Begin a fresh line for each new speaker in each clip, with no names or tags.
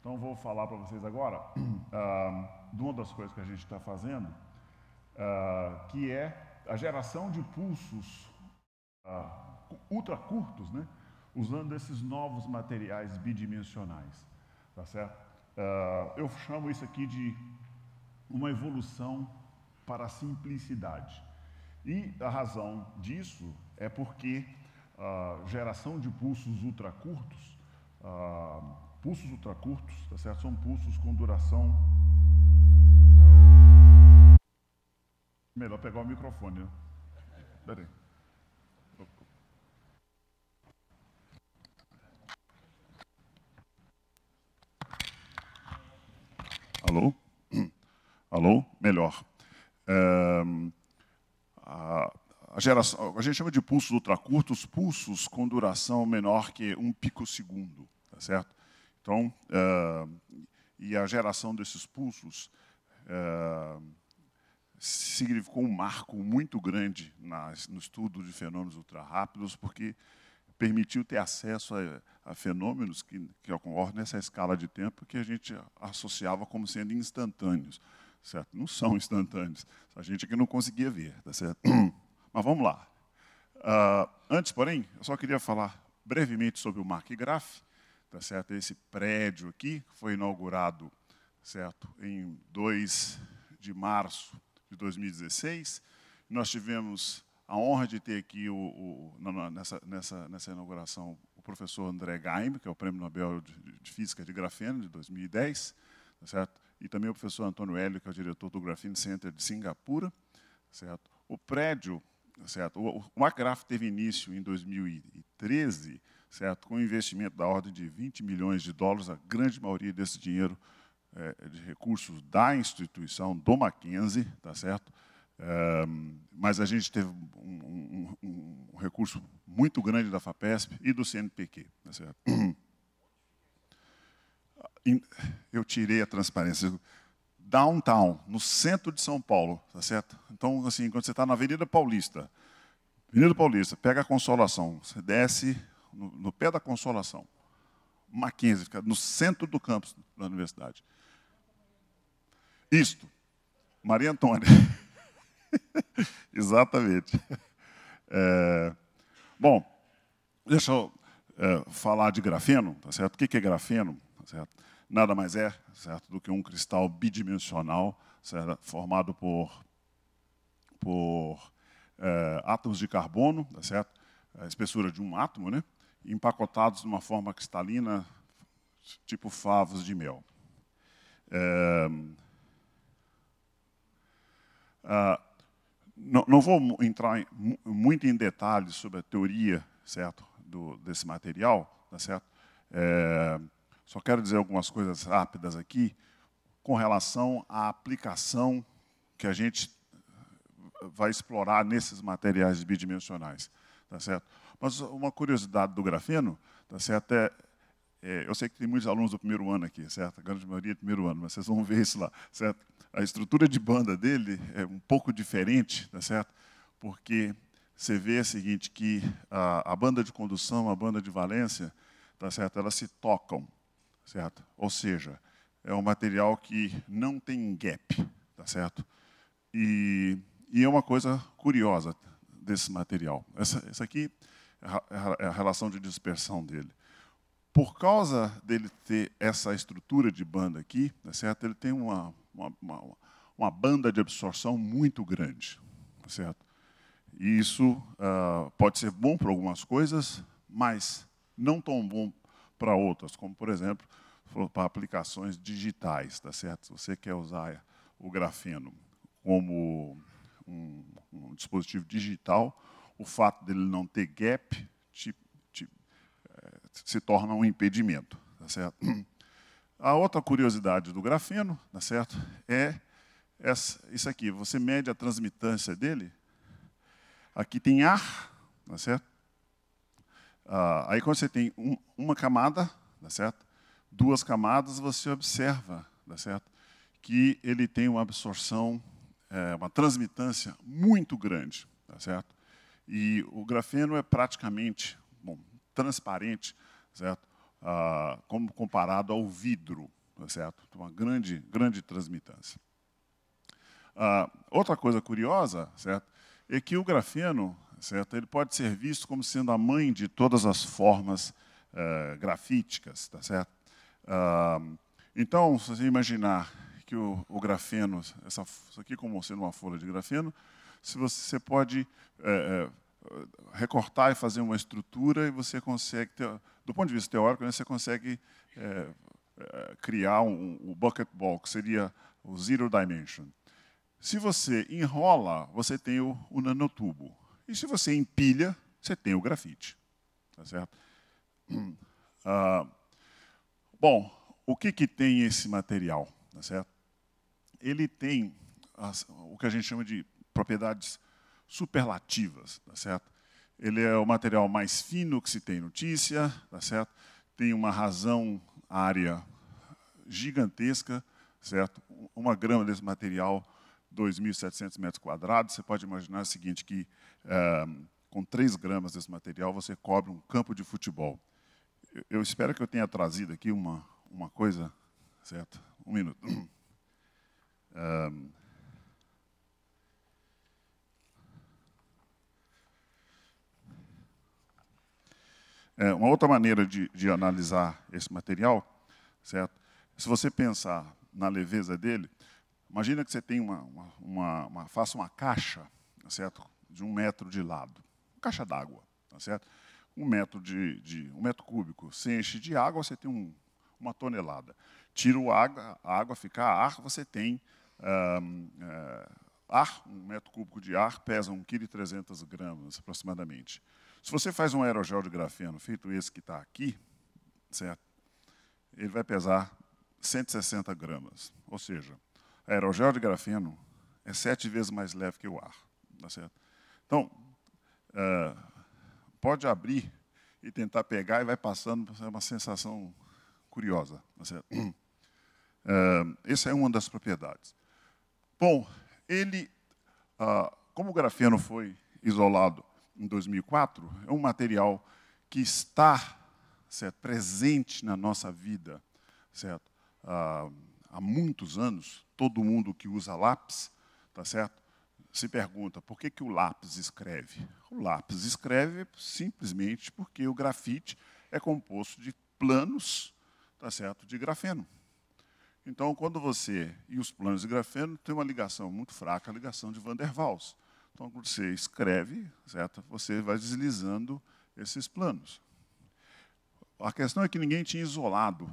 Então, vou falar para vocês agora uh, de uma das coisas que a gente está fazendo, uh, que é a geração de pulsos uh, ultra curtos, né? usando esses novos materiais bidimensionais. Tá certo? Uh, eu chamo isso aqui de uma evolução para a simplicidade. E a razão disso é porque a uh, geração de pulsos ultracurtos, uh, Pulsos ultracurtos, tá certo? São pulsos com duração. Melhor pegar o microfone, né? aí. Alô? Alô? Melhor. É, a, a, geração, a gente chama de pulsos ultracurtos pulsos com duração menor que um picosegundo, tá certo? Então, uh, e a geração desses pulsos uh, significou um marco muito grande nas, no estudo de fenômenos ultrarrápidos, porque permitiu ter acesso a, a fenômenos que, que ocorrem nessa escala de tempo que a gente associava como sendo instantâneos, certo? Não são instantâneos, a gente que não conseguia ver, tá certo? Mas vamos lá. Uh, antes, porém, eu só queria falar brevemente sobre o MAC Graph, tá certo? Esse prédio aqui foi inaugurado, certo, em 2 de março de 2016. Nós tivemos a honra de ter aqui o, o, nessa, nessa, nessa inauguração o professor André Gaim, que é o Prêmio Nobel de, Física de Grafeno de 2010, tá certo? E também o professor Antônio Hélio, que é o diretor do Graphene Center de Singapura, tá certo? O prédio, tá certo? O, o MacGraph teve início em 2013, certo? com um investimento da ordem de 20 milhões de dólares, a grande maioria desse dinheiro é, de recursos da instituição, do Mackenzie, tá certo? É, mas a gente teve um, um, um, recurso muito grande da FAPESP e do CNPq. Tá certo? Eu tirei a transparência. Downtown, no centro de São Paulo, tá certo? Então, assim, quando você está na Avenida Paulista, Avenida Paulista, pega a Consolação, você desce no, no pé da Consolação. Mackenzie, fica no centro do campus da universidade. Isto, Maria Antônia. Exatamente. É, bom, deixa eu é, falar de grafeno, tá certo? O que é grafeno? Tá certo? Nada mais é, tá certo, do que um cristal bidimensional, certo? formado por, por é, átomos de carbono, tá certo? A espessura de um átomo, né? empacotados de uma forma cristalina, tipo favos de mel. É, ah, não, não, vou entrar em, muito em detalhes sobre a teoria, certo, do, desse material, tá certo? É, só quero dizer algumas coisas rápidas aqui com relação à aplicação que a gente vai explorar nesses materiais bidimensionais, tá certo? Mas uma curiosidade do grafeno, tá certo? É, é, eu sei que tem muitos alunos do primeiro ano aqui, certo? A grande maioria é do primeiro ano, mas vocês vão ver isso lá, certo? A estrutura de banda dele é um pouco diferente, tá certo? Porque você vê o seguinte, que a, a banda de condução, a banda de valência, tá certo? Elas se tocam, certo? Ou seja, é um material que não tem gap, tá certo? E, e é uma coisa curiosa desse material. Essa, essa aqui a relação de dispersão dele. Por causa dele ter essa estrutura de banda aqui, tá certo? ele tem uma, uma, uma, uma banda de absorção muito grande. Tá certo? E isso uh, pode ser bom para algumas coisas, mas não tão bom para outras, como, por exemplo, para aplicações digitais. Tá certo? Se você quer usar o grafeno como um, um dispositivo digital, o fato dele não ter gap te, te, eh, se torna um impedimento. Tá certo? A outra curiosidade do grafeno tá certo? é essa, isso aqui. Você mede a transmitância dele. Aqui tem ar, tá certo? Ah, aí quando você tem um, uma camada, tá certo? duas camadas, você observa tá certo? que ele tem uma absorção, é, uma transmitância muito grande. Tá certo? E o grafeno é praticamente bom, transparente, certo? Ah, como comparado ao vidro, é certo? Uma grande, grande transmitância. Ah, outra coisa curiosa, certo? É que o grafeno, certo? Ele pode ser visto como sendo a mãe de todas as formas eh, grafíticas, tá certo? Ah, então, se você imaginar que o, o grafeno, essa, isso aqui como sendo uma folha de grafeno, se você pode é, é, recortar e fazer uma estrutura e você consegue, ter, do ponto de vista teórico, né, você consegue é, é criar um, um bucket ball, que seria o zero dimension. Se você enrola, você tem o, o nanotubo. E se você empilha, você tem o grafite. Tá certo? Ah, bom, o que, que tem esse material? Tá certo? Ele tem o que a gente chama de propriedades superlativas, tá certo? Ele é o material mais fino que se tem notícia, tá certo? Tem uma razão área gigantesca, certo? Uma grama desse material, 2.700 metros quadrados. Você pode imaginar o seguinte, que é, com 3 gramas desse material você cobre um campo de futebol. Eu, eu espero que eu tenha trazido aqui uma, uma coisa, certo? Um minuto. Eh, É, uma outra maneira de, de analisar esse material, certo? Se você pensar na leveza dele, imagina que você tem uma, uma, uma, uma faça uma caixa, certo? De um metro de lado, uma caixa d'água, tá certo? Um metro de, de, um metro cúbico, se enche de água, você tem um, uma tonelada. Tira o água, a água fica ar, você tem ah, ah, ar, um metro cúbico de ar pesa 1,3 kg aproximadamente. Se você faz um aerogel de grafeno, feito esse que está aqui, certo? ele vai pesar 160 gramas. Ou seja, aerogel de grafeno é sete vezes mais leve que o ar. Tá certo? Então, é, pode abrir e tentar pegar e vai passando, é uma sensação curiosa. Tá certo? Uh, é, essa é uma das propriedades. Bom, ele, uh, como o grafeno foi isolado em 2004, é um material que está certo, presente na nossa vida certo? Ah, há muitos anos. Todo mundo que usa lápis, tá certo? se pergunta por que, que o lápis escreve. O lápis escreve simplesmente porque o grafite é composto de planos tá certo? de grafeno. Então, quando você e os planos de grafeno têm uma ligação muito fraca, a ligação de Van der Waals. Então, quando você escreve, certo? você vai deslizando esses planos. A questão é que ninguém tinha isolado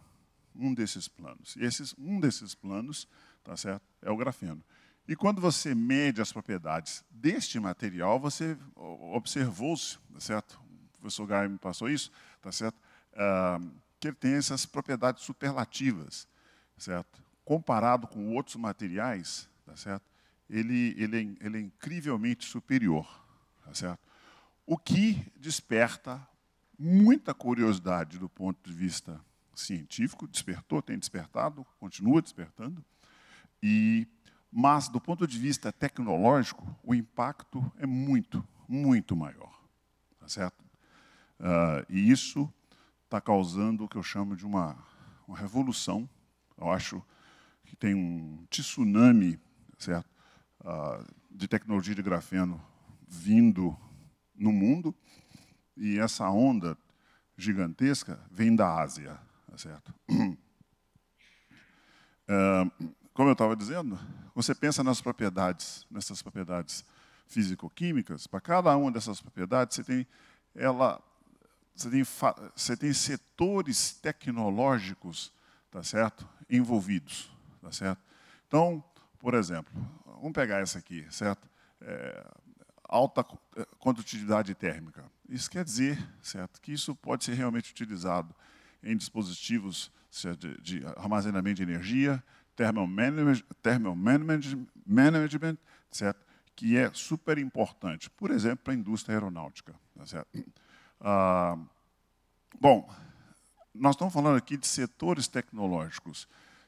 um desses planos. E esses, um desses planos tá certo? é o grafeno. E quando você mede as propriedades deste material, você observou-se, tá certo? O professor Gaia me passou isso, tá certo? Ah, que ele tem essas propriedades superlativas, certo? Comparado com outros materiais, tá certo? ele, ele, é ele é incrivelmente superior. Tá certo? O que desperta muita curiosidade do ponto de vista científico, despertou, tem despertado, continua despertando, e mas do ponto de vista tecnológico, o impacto é muito, muito maior, tá certo? Uh, e isso está causando o que eu chamo de uma, uma revolução. Eu acho que tem um tsunami, tá certo? Ah, de tecnologia de grafeno vindo no mundo, e essa onda gigantesca vem da Ásia, tá certo? Eh, como eu estava dizendo, você pensa nas propriedades, nessas propriedades físico-químicas. Para cada uma dessas propriedades, você tem ela, você tem, você tem setores tecnológicos, tá certo? Envolvidos, tá certo? Então, por exemplo, vamos pegar essa aqui, certo? É, alta é, condutividade térmica. Isso quer dizer, certo, que isso pode ser realmente utilizado em dispositivos de, de armazenamento de energia, thermal management, thermal management, certo, que é super importante, por exemplo, para a indústria aeronáutica. Tá certo? Ah, bom, nós estamos falando aqui de setores tecnológicos,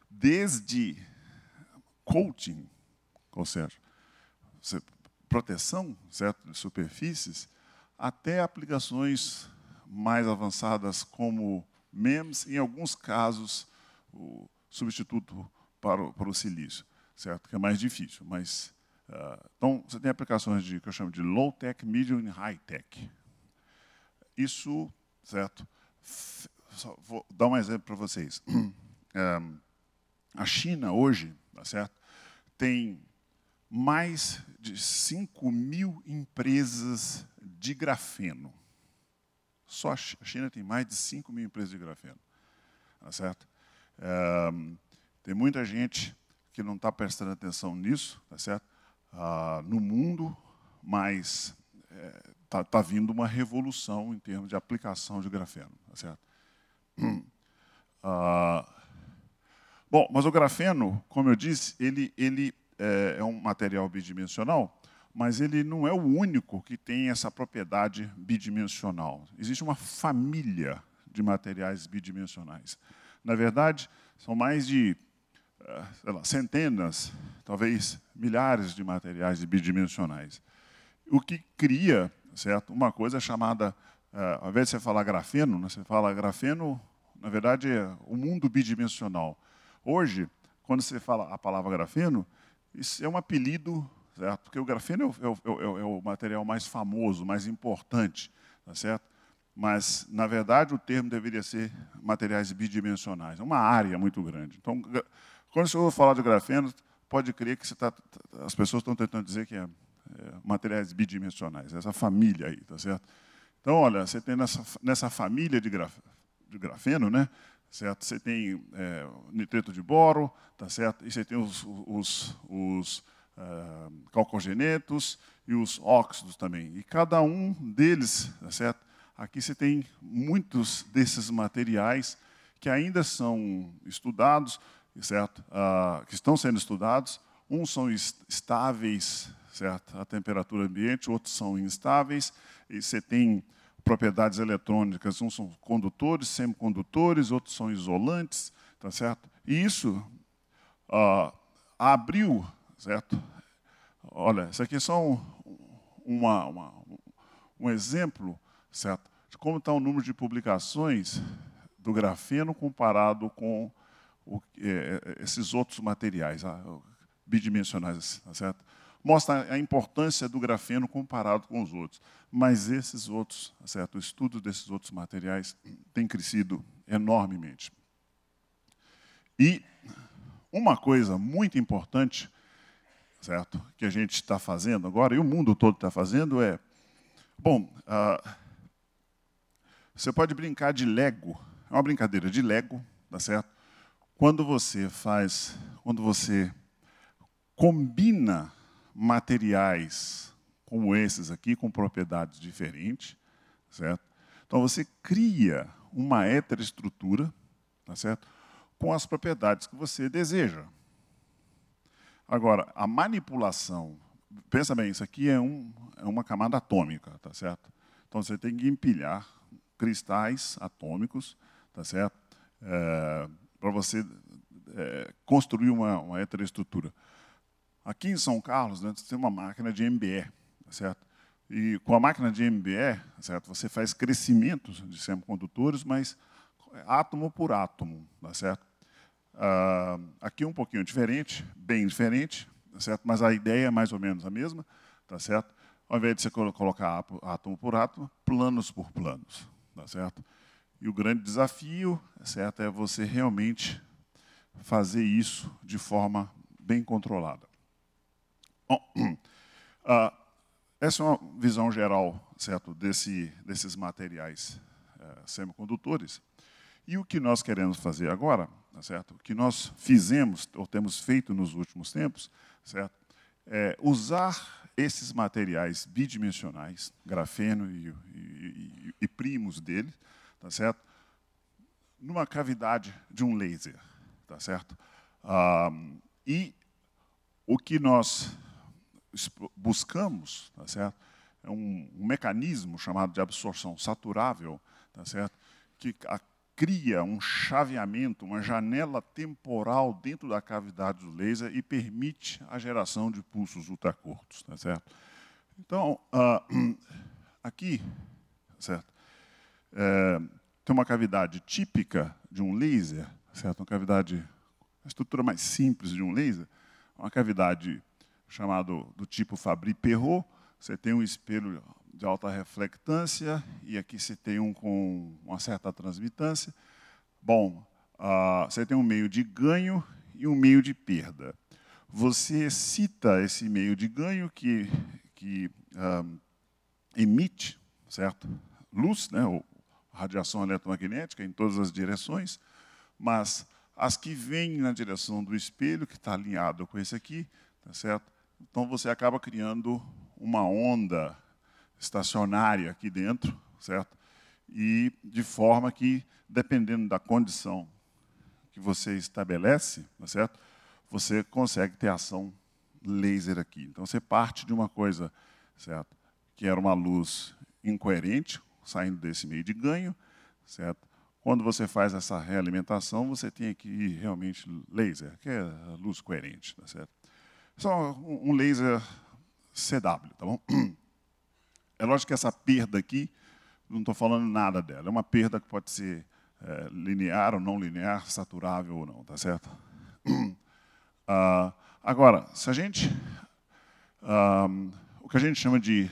desde coating, ou seja, proteção certo, de superfícies, até aplicações mais avançadas como MEMS, em alguns casos, o substituto para o, para o silício, certo? que é mais difícil. Mas, uh, então, você tem aplicações de, que eu chamo de low-tech, medium e high-tech. Isso, certo? Só vou dar um exemplo para vocês. Um, eh, a China hoje, tá certo? tem mais de 5 mil empresas de grafeno. Só a China tem mais de 5 mil empresas de grafeno. Tá certo? É, tem muita gente que não está prestando atenção nisso, tá certo? Ah, no mundo, mas está é, tá, tá vindo uma revolução em termos de aplicação de grafeno, tá certo? Ah, Bom, mas o grafeno, como eu disse, ele, ele é, é, um material bidimensional, mas ele não é o único que tem essa propriedade bidimensional. Existe uma família de materiais bidimensionais. Na verdade, são mais de é, lá, centenas, talvez milhares de materiais bidimensionais. O que cria certo? uma coisa chamada, é, ao invés de você falar grafeno, né, você fala grafeno, na verdade, é o mundo bidimensional. Hoje, quando você fala a palavra grafeno, isso é um apelido, certo? Porque o grafeno é, é, é o, é o, é o material mais famoso, mais importante, tá certo? Mas, na verdade, o termo deveria ser materiais bidimensionais. É uma área muito grande. Então, quando você ouve falar de grafeno, pode crer que tá, tá, tá, as pessoas estão tentando dizer que é, é, materiais bidimensionais, essa família aí, tá certo? Então, olha, você tem nessa, nessa família de, graf, de grafeno, né? certo? Você tem é, de boro, tá certo? E você tem os, os, os uh, calcogenetos e os óxidos também. E cada um deles, tá certo? Aqui você tem muitos desses materiais que ainda são estudados, certo? Uh, que estão sendo estudados. Uns são estáveis, certo? A temperatura ambiente, outros são instáveis. E você tem propriedades eletrônicas. Uns são condutores, semicondutores, outros são isolantes, tá certo? E isso ah, abriu, certo? Olha, isso aqui é só um, uma, uma, um exemplo, certo? De como está o número de publicações do grafeno comparado com o, é, é esses outros materiais ah, bidimensionais, tá certo? mostra a importância do grafeno comparado com os outros. Mas esses outros, certo, o estudo desses outros materiais tem crescido enormemente. E uma coisa muito importante, certo, que a gente está fazendo agora, e o mundo todo está fazendo, é. Bom, ah, você pode brincar de Lego, é uma brincadeira de Lego, tá certo? Quando você faz, quando você combina materiais como esses aqui, com propriedades diferentes, certo? Então você cria uma heteroestrutura, tá certo? Com as propriedades que você deseja. Agora, a manipulação, pensa bem, isso aqui é, um, é uma camada atômica, tá certo? Então você tem que empilhar cristais atômicos, tá certo? É, Para você é, construir uma, uma heteroestrutura. Aqui em São Carlos, né, tem uma máquina de MBE, tá certo? E com a máquina de MBE, tá certo? Você faz crescimentos de semicondutores, mas átomo por átomo, tá certo? Ah, aqui um pouquinho diferente, bem diferente, tá certo? Mas a ideia é mais ou menos a mesma, tá certo? Ao invés de você colocar átomo por átomo, planos por planos, tá certo? E o grande desafio, tá certo, é você realmente fazer isso de forma bem controlada. Bom, ah, essa é uma visão geral, certo, desse, desses materiais eh, semicondutores. E o que nós queremos fazer agora, tá certo? O que nós fizemos ou temos feito nos últimos tempos, certo? É usar esses materiais bidimensionais, grafeno e, e, e primos dele, tá certo? Numa cavidade de um laser, tá certo? Ah, e o que nós buscamos, tá certo? É um, um mecanismo chamado de absorção saturável, tá certo? Que a, cria um chaveamento, uma janela temporal dentro da cavidade do laser e permite a geração de pulsos ultracurtos, tá certo? Então, uh, aqui, tá certo? É, tem uma cavidade típica de um laser, tá certo? Uma cavidade, a estrutura mais simples de um laser, uma cavidade chamado do tipo fabry Perrot. Você tem um espelho de alta reflectância e aqui você tem um com uma certa transmitância. Bom, uh, você tem um meio de ganho e um meio de perda. Você excita esse meio de ganho que, que uh, emite certo? luz, né, ou radiação eletromagnética em todas as direções, mas as que vêm na direção do espelho, que está alinhado com esse aqui, tá certo? Então você acaba criando uma onda estacionária aqui dentro, certo? E de forma que, dependendo da condição que você estabelece, tá certo? Você consegue ter ação laser aqui. Então você parte de uma coisa, certo? Que era uma luz incoerente, saindo desse meio de ganho, certo? Quando você faz essa realimentação, você tem aqui realmente laser, que é a luz coerente, tá certo? Só um laser CW, tá bom? É lógico que essa perda aqui, não estou falando nada dela. É uma perda que pode ser é, linear ou não linear, saturável ou não, tá certo? Uh, agora, se a gente. Ah, o que a gente chama de,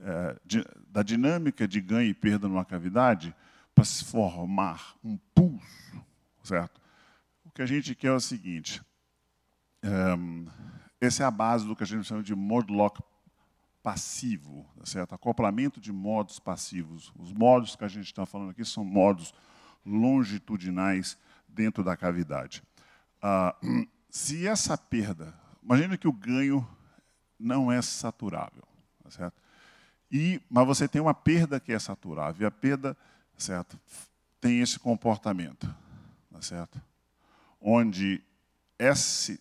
é, de, da dinâmica de ganho e perda numa cavidade, para se formar um pulso, certo? O que a gente quer é o seguinte: um, essa é a base do que a gente chama de modlock passivo, tá certo? Acoplamento de modos passivos. Os modos que a gente está falando aqui são modos longitudinais dentro da cavidade. Ah, se essa perda, imagina que o ganho não é saturável, tá certo? E, mas você tem uma perda que é saturável, e a perda, tá certo, tem esse comportamento, certo? Onde esse,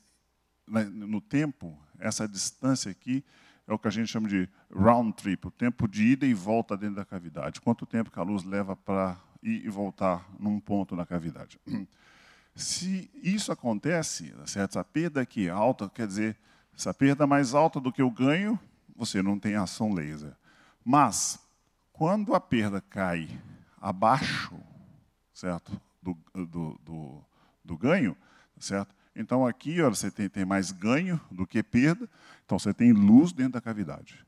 né, no tempo, essa distância aqui é o que a gente chama de round trip, o tempo de ida e volta dentro da cavidade. Quanto tempo que a luz leva para ir e voltar num ponto na cavidade? Se isso acontece, certo? essa perda aqui é alta, quer dizer, essa perda mais alta do que o ganho, você não tem ação laser. Mas, quando a perda cai abaixo certo? Do, do, do, do ganho, certo? Então aqui olha, você tem, tem mais ganho do que perda, então você tem luz dentro da cavidade.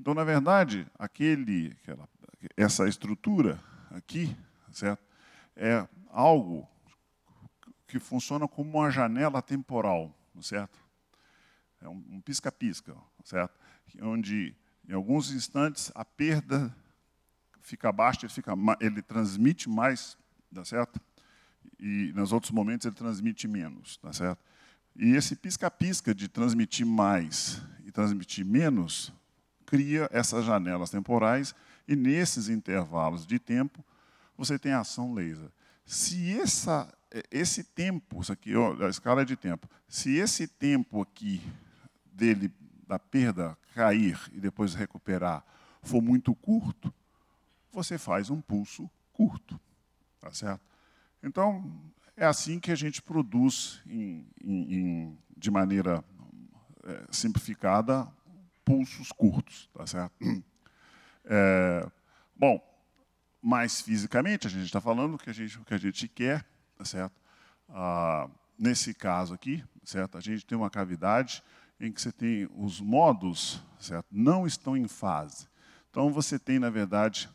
Então, na verdade, aquele, aquela, essa estrutura aqui, certo? É algo que funciona como uma janela temporal, certo? É um pisca-pisca, certo? Onde, em alguns instantes, a perda fica baixa, ele, fica, ele transmite mais, dá certo? e nos outros momentos ele transmite menos, tá certo? E esse pisca-pisca de transmitir mais e transmitir menos cria essas janelas temporais e nesses intervalos de tempo você tem ação laser. Se essa, é, esse tempo, isso aqui, ó, a escala é de tempo, se esse tempo aqui dele da perda cair e depois recuperar for muito curto, você faz um pulso curto, tá certo? Então, é assim que a gente produz, em, em, de maneira é, simplificada, pulsos curtos, tá certo? É, bom, mais fisicamente, a gente está falando o que a gente, o que a gente quer, tá certo? Ah, nesse caso aqui, certo? A gente tem uma cavidade em que você tem os modos, certo? Não estão em fase. Então, você tem, na verdade,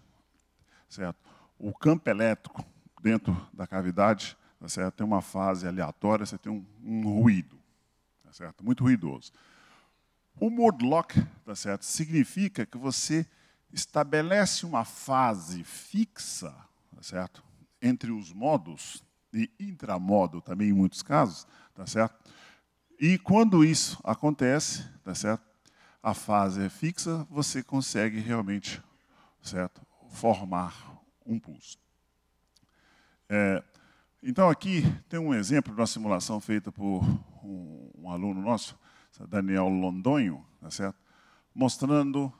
certo? O campo elétrico, dentro da cavidade, tá certo? tem uma fase aleatória, você tem um, um ruído, tá certo? muito ruidoso. O modlock tá certo? significa que você estabelece uma fase fixa tá certo? entre os modos e intramodo também em muitos casos, tá certo? E quando isso acontece, tá certo? A fase é fixa, você consegue realmente, certo? Formar um pulso. É, então, aqui tem um exemplo de uma simulação feita por um, um aluno nosso, Daniel Londonho, tá certo? mostrando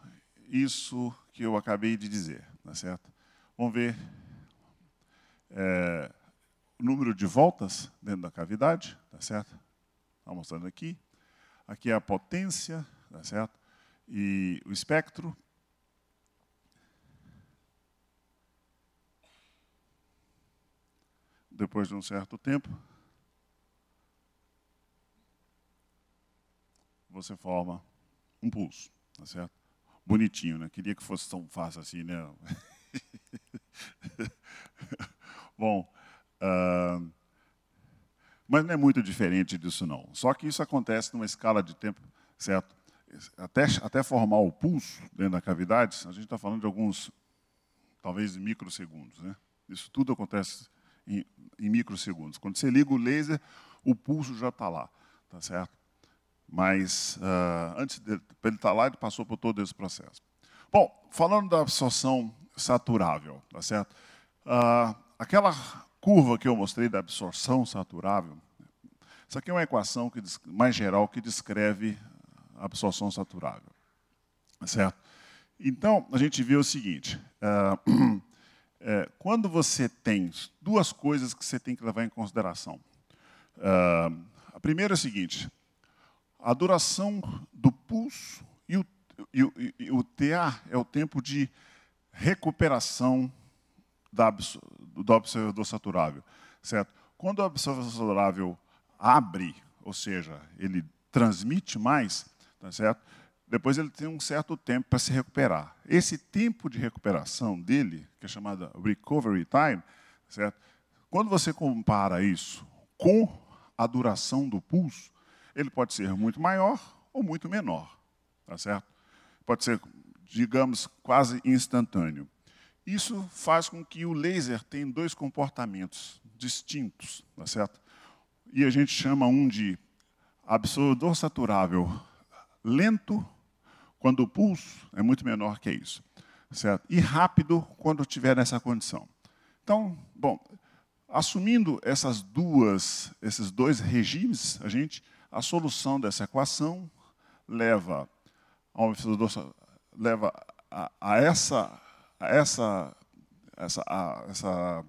isso que eu acabei de dizer. Tá certo? Vamos ver é, o número de voltas dentro da cavidade. Tá certo? Está mostrando aqui. Aqui é a potência, tá certo? e o espectro depois de um certo tempo, você forma um pulso, tá certo? Bonitinho, né? Queria que fosse tão fácil assim, né? Bom, uh, mas não é muito diferente disso, não. Só que isso acontece numa escala de tempo, certo? Até, até formar o pulso dentro da cavidade, a gente está falando de alguns, talvez, microsegundos, né? Isso tudo acontece em, em microsegundos. Quando você liga o laser, o pulso já está lá, tá certo? Mas uh, antes dele ele estar tá lá, ele passou por todo esse processo. Bom, falando da absorção saturável, tá certo? Uh, aquela curva que eu mostrei da absorção saturável, isso aqui é uma equação que, mais geral que descreve a absorção saturável, tá certo? Então, a gente vê o seguinte, uh, é, quando você tem duas coisas que você tem que levar em consideração. É, a primeira é a seguinte: a duração do pulso e o, e, e o TA é o tempo de recuperação da, do observador saturável, certo? Quando o observador saturável abre, ou seja, ele transmite mais, tá certo? Depois ele tem um certo tempo para se recuperar. Esse tempo de recuperação dele, que é chamada recovery time, certo? Quando você compara isso com a duração do pulso, ele pode ser muito maior ou muito menor, tá certo? Pode ser, digamos, quase instantâneo. Isso faz com que o laser tenha dois comportamentos distintos, tá certo? E a gente chama um de absorvedor saturável lento quando o pulso é muito menor que isso. Certo? E rápido quando estiver nessa condição. Então, bom, assumindo essas duas, esses dois regimes, a gente a solução dessa equação leva ao leva a, a essa a essa essa a, essa,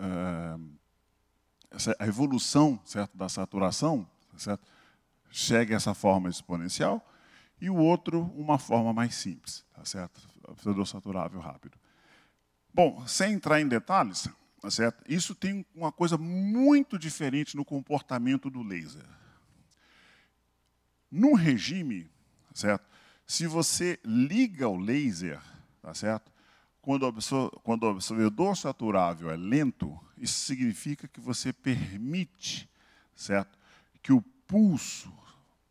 é, essa evolução certo da saturação certo chega a essa forma exponencial e o outro uma forma mais simples, tá certo? Filtrador saturável rápido. Bom, sem entrar em detalhes, tá certo? Isso tem uma coisa muito diferente no comportamento do laser. Num regime, tá certo? Se você liga o laser, tá certo? Quando o absorvedor saturável é lento, isso significa que você permite, certo? Que o pulso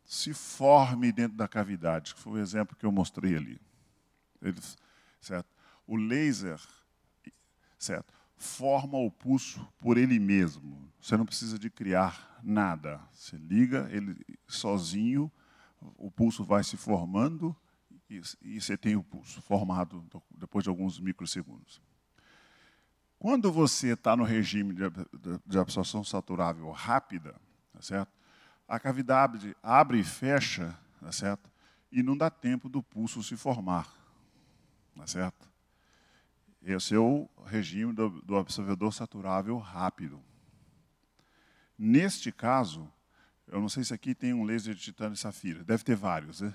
se forme dentro da cavidade, que foi o exemplo que eu mostrei ali. Ele, certo? O laser certo? forma o pulso por ele mesmo. Você não precisa de criar nada. Você liga ele sozinho, o pulso vai se formando e, e você tem o pulso formado depois de alguns microsegundos. Quando você está no regime de, de, de absorção saturável rápida, tá certo? a cavidade abre e fecha, tá certo? E não dá tempo do pulso se formar, tá certo? Esse é o regime do, do absorvedor saturável rápido. Neste caso, eu não sei se aqui tem um laser de titânio e safira, deve ter vários. Né?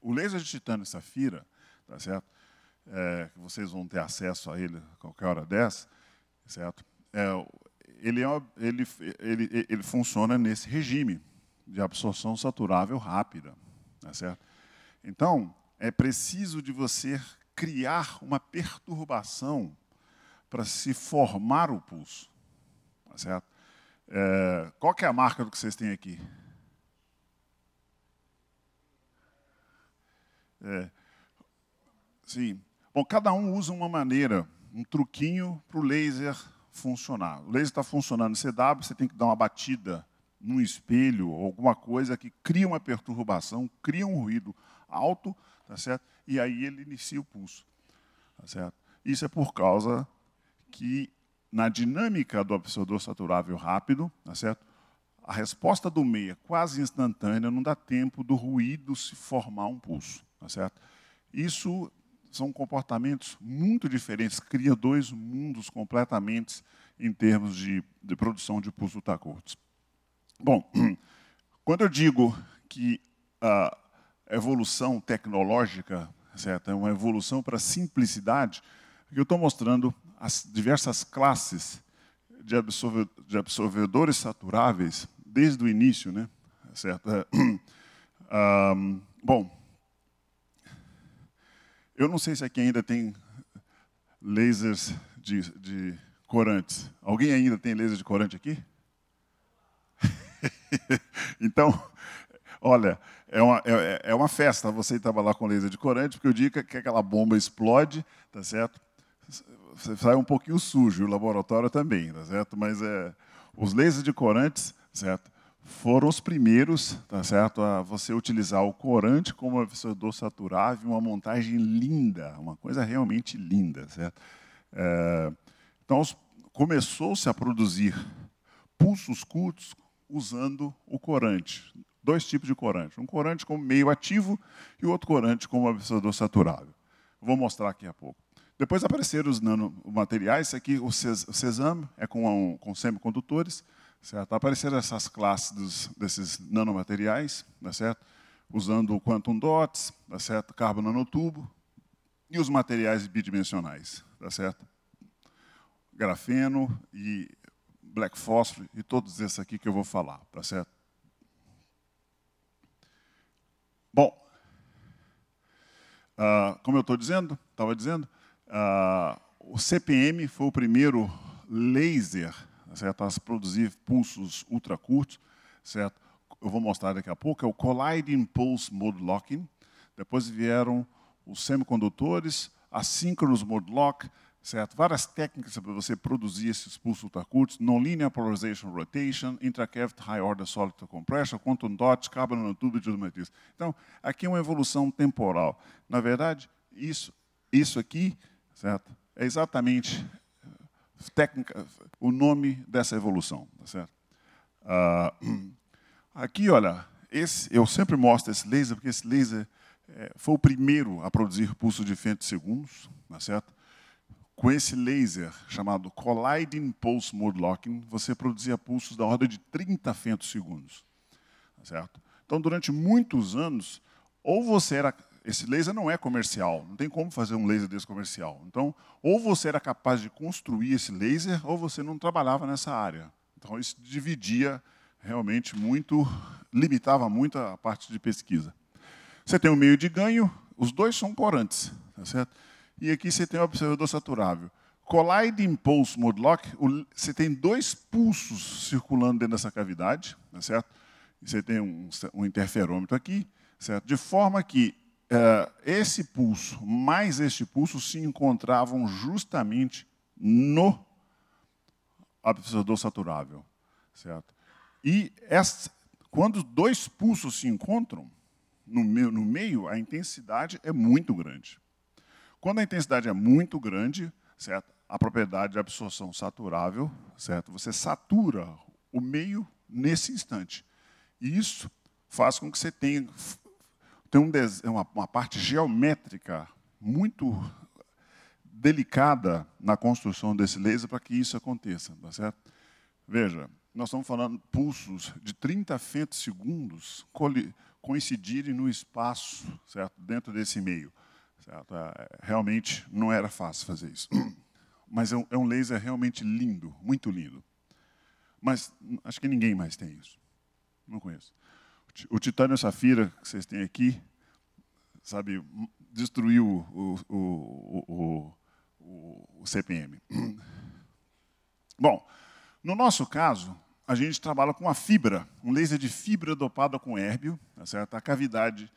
O laser de titânio e safira, tá certo? É, vocês vão ter acesso a ele a qualquer hora dessa, certo? É, ele, é ele, ele, ele funciona nesse regime de absorção saturável rápida. Tá certo? Então, é preciso de você criar uma perturbação para se formar o pulso. Tá certo? É, qual que é a marca do que vocês têm aqui? É, sim. Bom, cada um usa uma maneira, um truquinho para o laser funcionar. O laser está funcionando CW, você tem que dar uma batida num espelho, alguma coisa que cria uma perturbação, cria um ruído alto, tá certo? E aí ele inicia o pulso, tá certo? Isso é por causa que na dinâmica do absorvedor saturável rápido, tá certo? A resposta do meia quase instantânea não dá tempo do ruído se formar um pulso, tá certo? Isso são comportamentos muito diferentes, cria dois mundos completamente em termos de, de produção de pulso-tacortes. Tá bom, quando eu digo que a evolução tecnológica certo? é uma evolução para a simplicidade, é eu estou mostrando as diversas classes de, absorve, de absorvedores saturáveis desde o início, né? certo? bom, eu não sei se aqui ainda tem lasers de, de corantes. Alguém ainda tem laser de corante aqui? então, olha, é uma, é, é, é uma festa você estava lá com laser de corante, porque o dia que aquela bomba explode, tá certo? Você sai um pouquinho sujo, o laboratório também, tá certo? Mas é, os lasers de corantes, certo? foram os primeiros, tá certo, a você utilizar o corante como absorvedor saturável, uma montagem linda, uma coisa realmente linda, certo? É, então começou-se a produzir pulsos curtos usando o corante, dois tipos de corante, um corante como meio ativo e outro corante como absorvedor saturável. Vou mostrar aqui a pouco. Depois apareceram os nanomateriais, aqui o CESAM é com, um, com semicondutores, Certo? Apareceram essas classes dos, desses nanomateriais, tá certo? usando o quantum dots, tá certo? carbo nanotubo, e os materiais bidimensionais, tá certo? grafeno e black fósforo e todos esses aqui que eu vou falar, tá certo? Bom, ah, como eu estou dizendo, estava dizendo, ah, o CPM foi o primeiro laser certo? a produzir pulsos ultracurtos. Certo? Eu vou mostrar daqui a pouco. É o Colliding Pulse Mode Locking. Depois vieram os semicondutores, assíncronos mode lock, certo? Várias técnicas para você produzir esses pulsos ultracurtos, nonlinear polarization rotation, intracavity high order solid compression, quantum dot, no nanotube de matriz. Então, aqui é uma evolução temporal. Na verdade, isso, isso aqui, certo? É exatamente técnica, o nome dessa evolução. Tá certo? Ah, aqui, olha, esse, eu sempre mostro esse laser, porque esse laser é, foi o primeiro a produzir pulso de fento segundos, tá certo? Com esse laser chamado Colliding Pulse Mode Locking, você produzia pulsos da ordem de 30 fentos segundos, tá certo? Então, durante muitos anos, ou você era esse laser não é comercial, não tem como fazer um laser desse comercial. Então, ou você era capaz de construir esse laser, ou você não trabalhava nessa área. Então, isso dividia realmente muito, limitava muito a parte de pesquisa. Você tem o um meio de ganho, os dois são corantes, tá certo? E aqui você tem o um observador saturável. impulse Pulse Modlock, você tem dois pulsos circulando dentro dessa cavidade, tá certo? você tem um, um interferômetro aqui, certo? De forma que eh, esse pulso mais este pulso se encontravam justamente no absorvedor saturável, certo? E essa, quando dois pulsos se encontram no meio, no meio, a intensidade é muito grande. Quando a intensidade é muito grande, certo? A propriedade de absorção saturável, certo? Você satura o meio nesse instante. E isso faz com que você tenha tem um, é uma, uma parte geométrica muito delicada na construção desse laser para que isso aconteça, tá certo? Veja, nós estamos falando pulsos de 30 femtosegundos coincidirem no espaço, certo? Dentro desse meio, certo? É, realmente não era fácil fazer isso. Mas é, é um laser realmente lindo, muito lindo. Mas hum, acho que ninguém mais tem isso. Não conheço o titânio safira que vocês têm aqui, sabe, destruiu o, o, o, o CPM. Bom, no nosso caso, a gente trabalha com a fibra, um laser de fibra dopada com hérbio, tá certo? A cavidade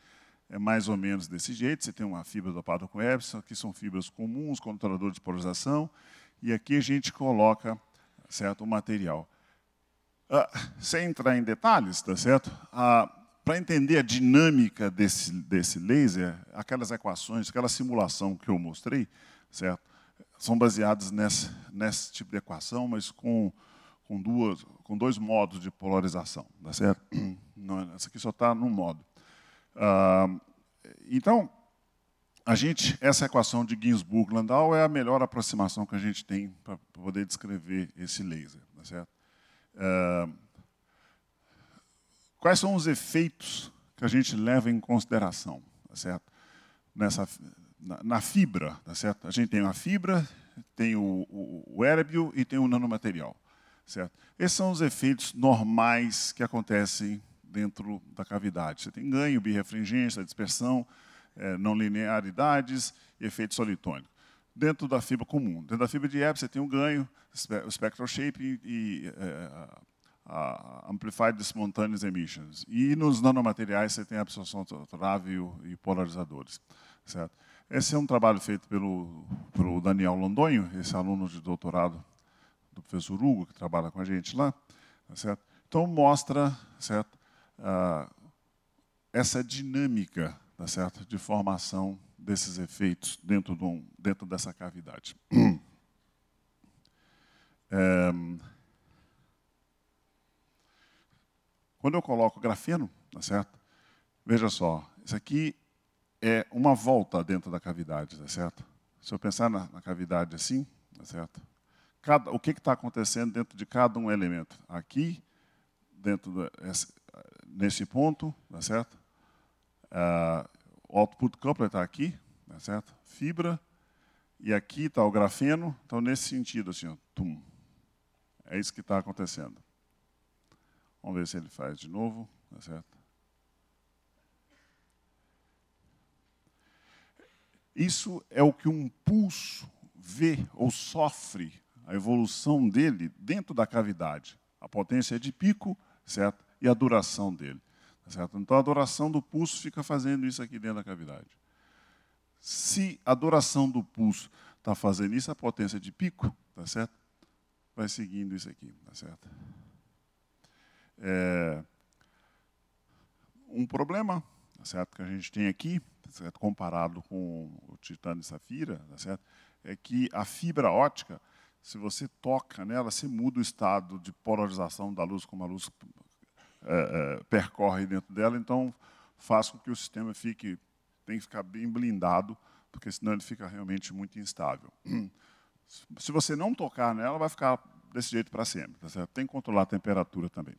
é mais ou menos desse jeito, você tem uma fibra dopada com hérbio, aqui são fibras comuns, controlador de polarização, e aqui a gente coloca certo, o material. Ah, sem entrar em detalhes, tá certo? Ah, para entender a dinâmica desse, desse laser, aquelas equações, aquela simulação que eu mostrei, certo? São baseadas nesse, nesse tipo de equação, mas com, com, duas, com dois modos de polarização, tá certo? Não, essa aqui só está num modo. Ah, então, a gente, essa equação de Ginsburg-Landau é a melhor aproximação que a gente tem para poder descrever esse laser, tá certo? Ah, quais são os efeitos que a gente leva em consideração, tá certo? Nessa, na, na, fibra, tá certo? A gente tem a fibra, tem o, o, o érbio e tem o nanomaterial, certo? Esses são os efeitos normais que acontecem dentro da cavidade. Você tem ganho, birefringência, dispersão, eh, não linearidades e efeito solitônico dentro da fibra comum. Dentro da fibra de Epps, você tem um ganho, o spectral shaping e é, a amplified spontaneous emissions. E nos nanomateriais, você tem a absorção torável e polarizadores. Certo? Esse é um trabalho feito pelo, pelo Daniel Londonho, esse aluno de doutorado do professor Hugo, que trabalha com a gente lá. Tá certo? Então, mostra certo? Ah, essa dinâmica tá certo? de formação desses efeitos dentro, de um, dentro dessa cavidade. É, quando eu coloco grafeno, tá certo? Veja só, isso aqui é uma volta dentro da cavidade, tá certo? Se eu pensar na, na cavidade assim, tá certo? Cada, o que está acontecendo dentro de cada um elemento? Aqui, dentro nesse ponto, tá certo? Uh, output coupler está aqui, tá certo? Fibra, e aqui está o grafeno. Então, nesse sentido, assim, ó, tum. É isso que está acontecendo. Vamos ver se ele faz de novo, tá certo? Isso é o que um pulso vê ou sofre a evolução dele dentro da cavidade. A potência é de pico, certo? E a duração dele. Tá certo? Então a adoração do pulso fica fazendo isso aqui dentro da cavidade. Se a adoração do pulso está fazendo isso, a potência de pico, tá certo? Vai seguindo isso aqui, tá certo? É, um problema, tá certo? Que a gente tem aqui, tá certo? Comparado com o titânio e safira, tá certo? É que a fibra ótica se você toca nela, você muda o estado de polarização da luz, como a luz é, é, percorre dentro dela, então faz com que o sistema fique, tem que ficar bem blindado, porque senão ele fica realmente muito instável. Se você não tocar nela, vai ficar desse jeito para sempre, tá certo? Tem que controlar a temperatura também.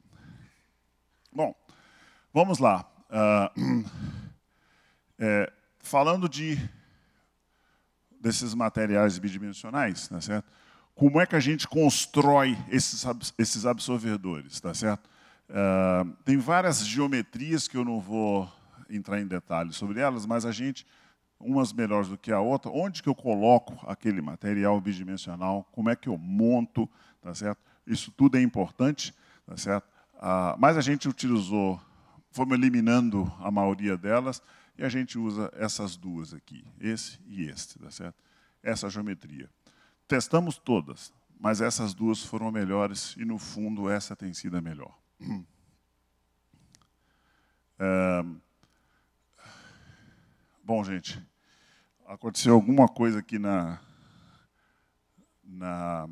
Bom, vamos lá. Uh, é, falando de desses materiais bidimensionais, tá certo? Como é que a gente constrói esses, esses absorvedores, tá certo? Ah, tem várias geometrias que eu não vou entrar em detalhes sobre elas, mas a gente, umas melhores do que a outra, onde que eu coloco aquele material bidimensional, como é que eu monto, tá certo? Isso tudo é importante, tá certo? Uh, mas a gente utilizou, fomos eliminando a maioria delas, e a gente usa essas duas aqui, esse e este, tá certo? Essa geometria. Testamos todas, mas essas duas foram melhores e, no fundo, essa tem sido a melhor. É... Bom, gente, aconteceu alguma coisa aqui na, na,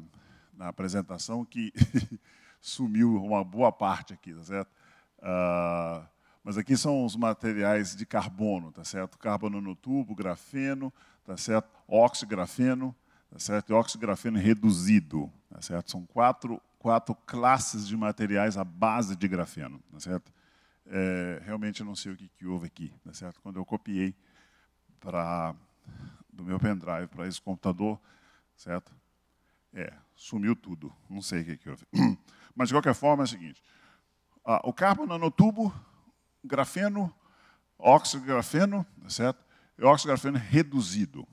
na apresentação que sumiu uma boa parte aqui, tá certo? Uh, mas aqui são os materiais de carbono, tá certo? Carbono no tubo, grafeno, tá certo? Óxido grafeno, tá certo? E óxido grafeno reduzido, tá certo? São quatro quatro classes de materiais à base de grafeno, tá certo? É, realmente eu não sei o que, que houve aqui, tá certo? Quando eu copiei para do meu pendrive para esse computador, certo? É, sumiu tudo. Não sei o que, que houve. Mas de qualquer forma é o seguinte: ah, o carbo nanotubo, grafeno, óxido de grafeno, tá certo? E é óxido de grafeno reduzido.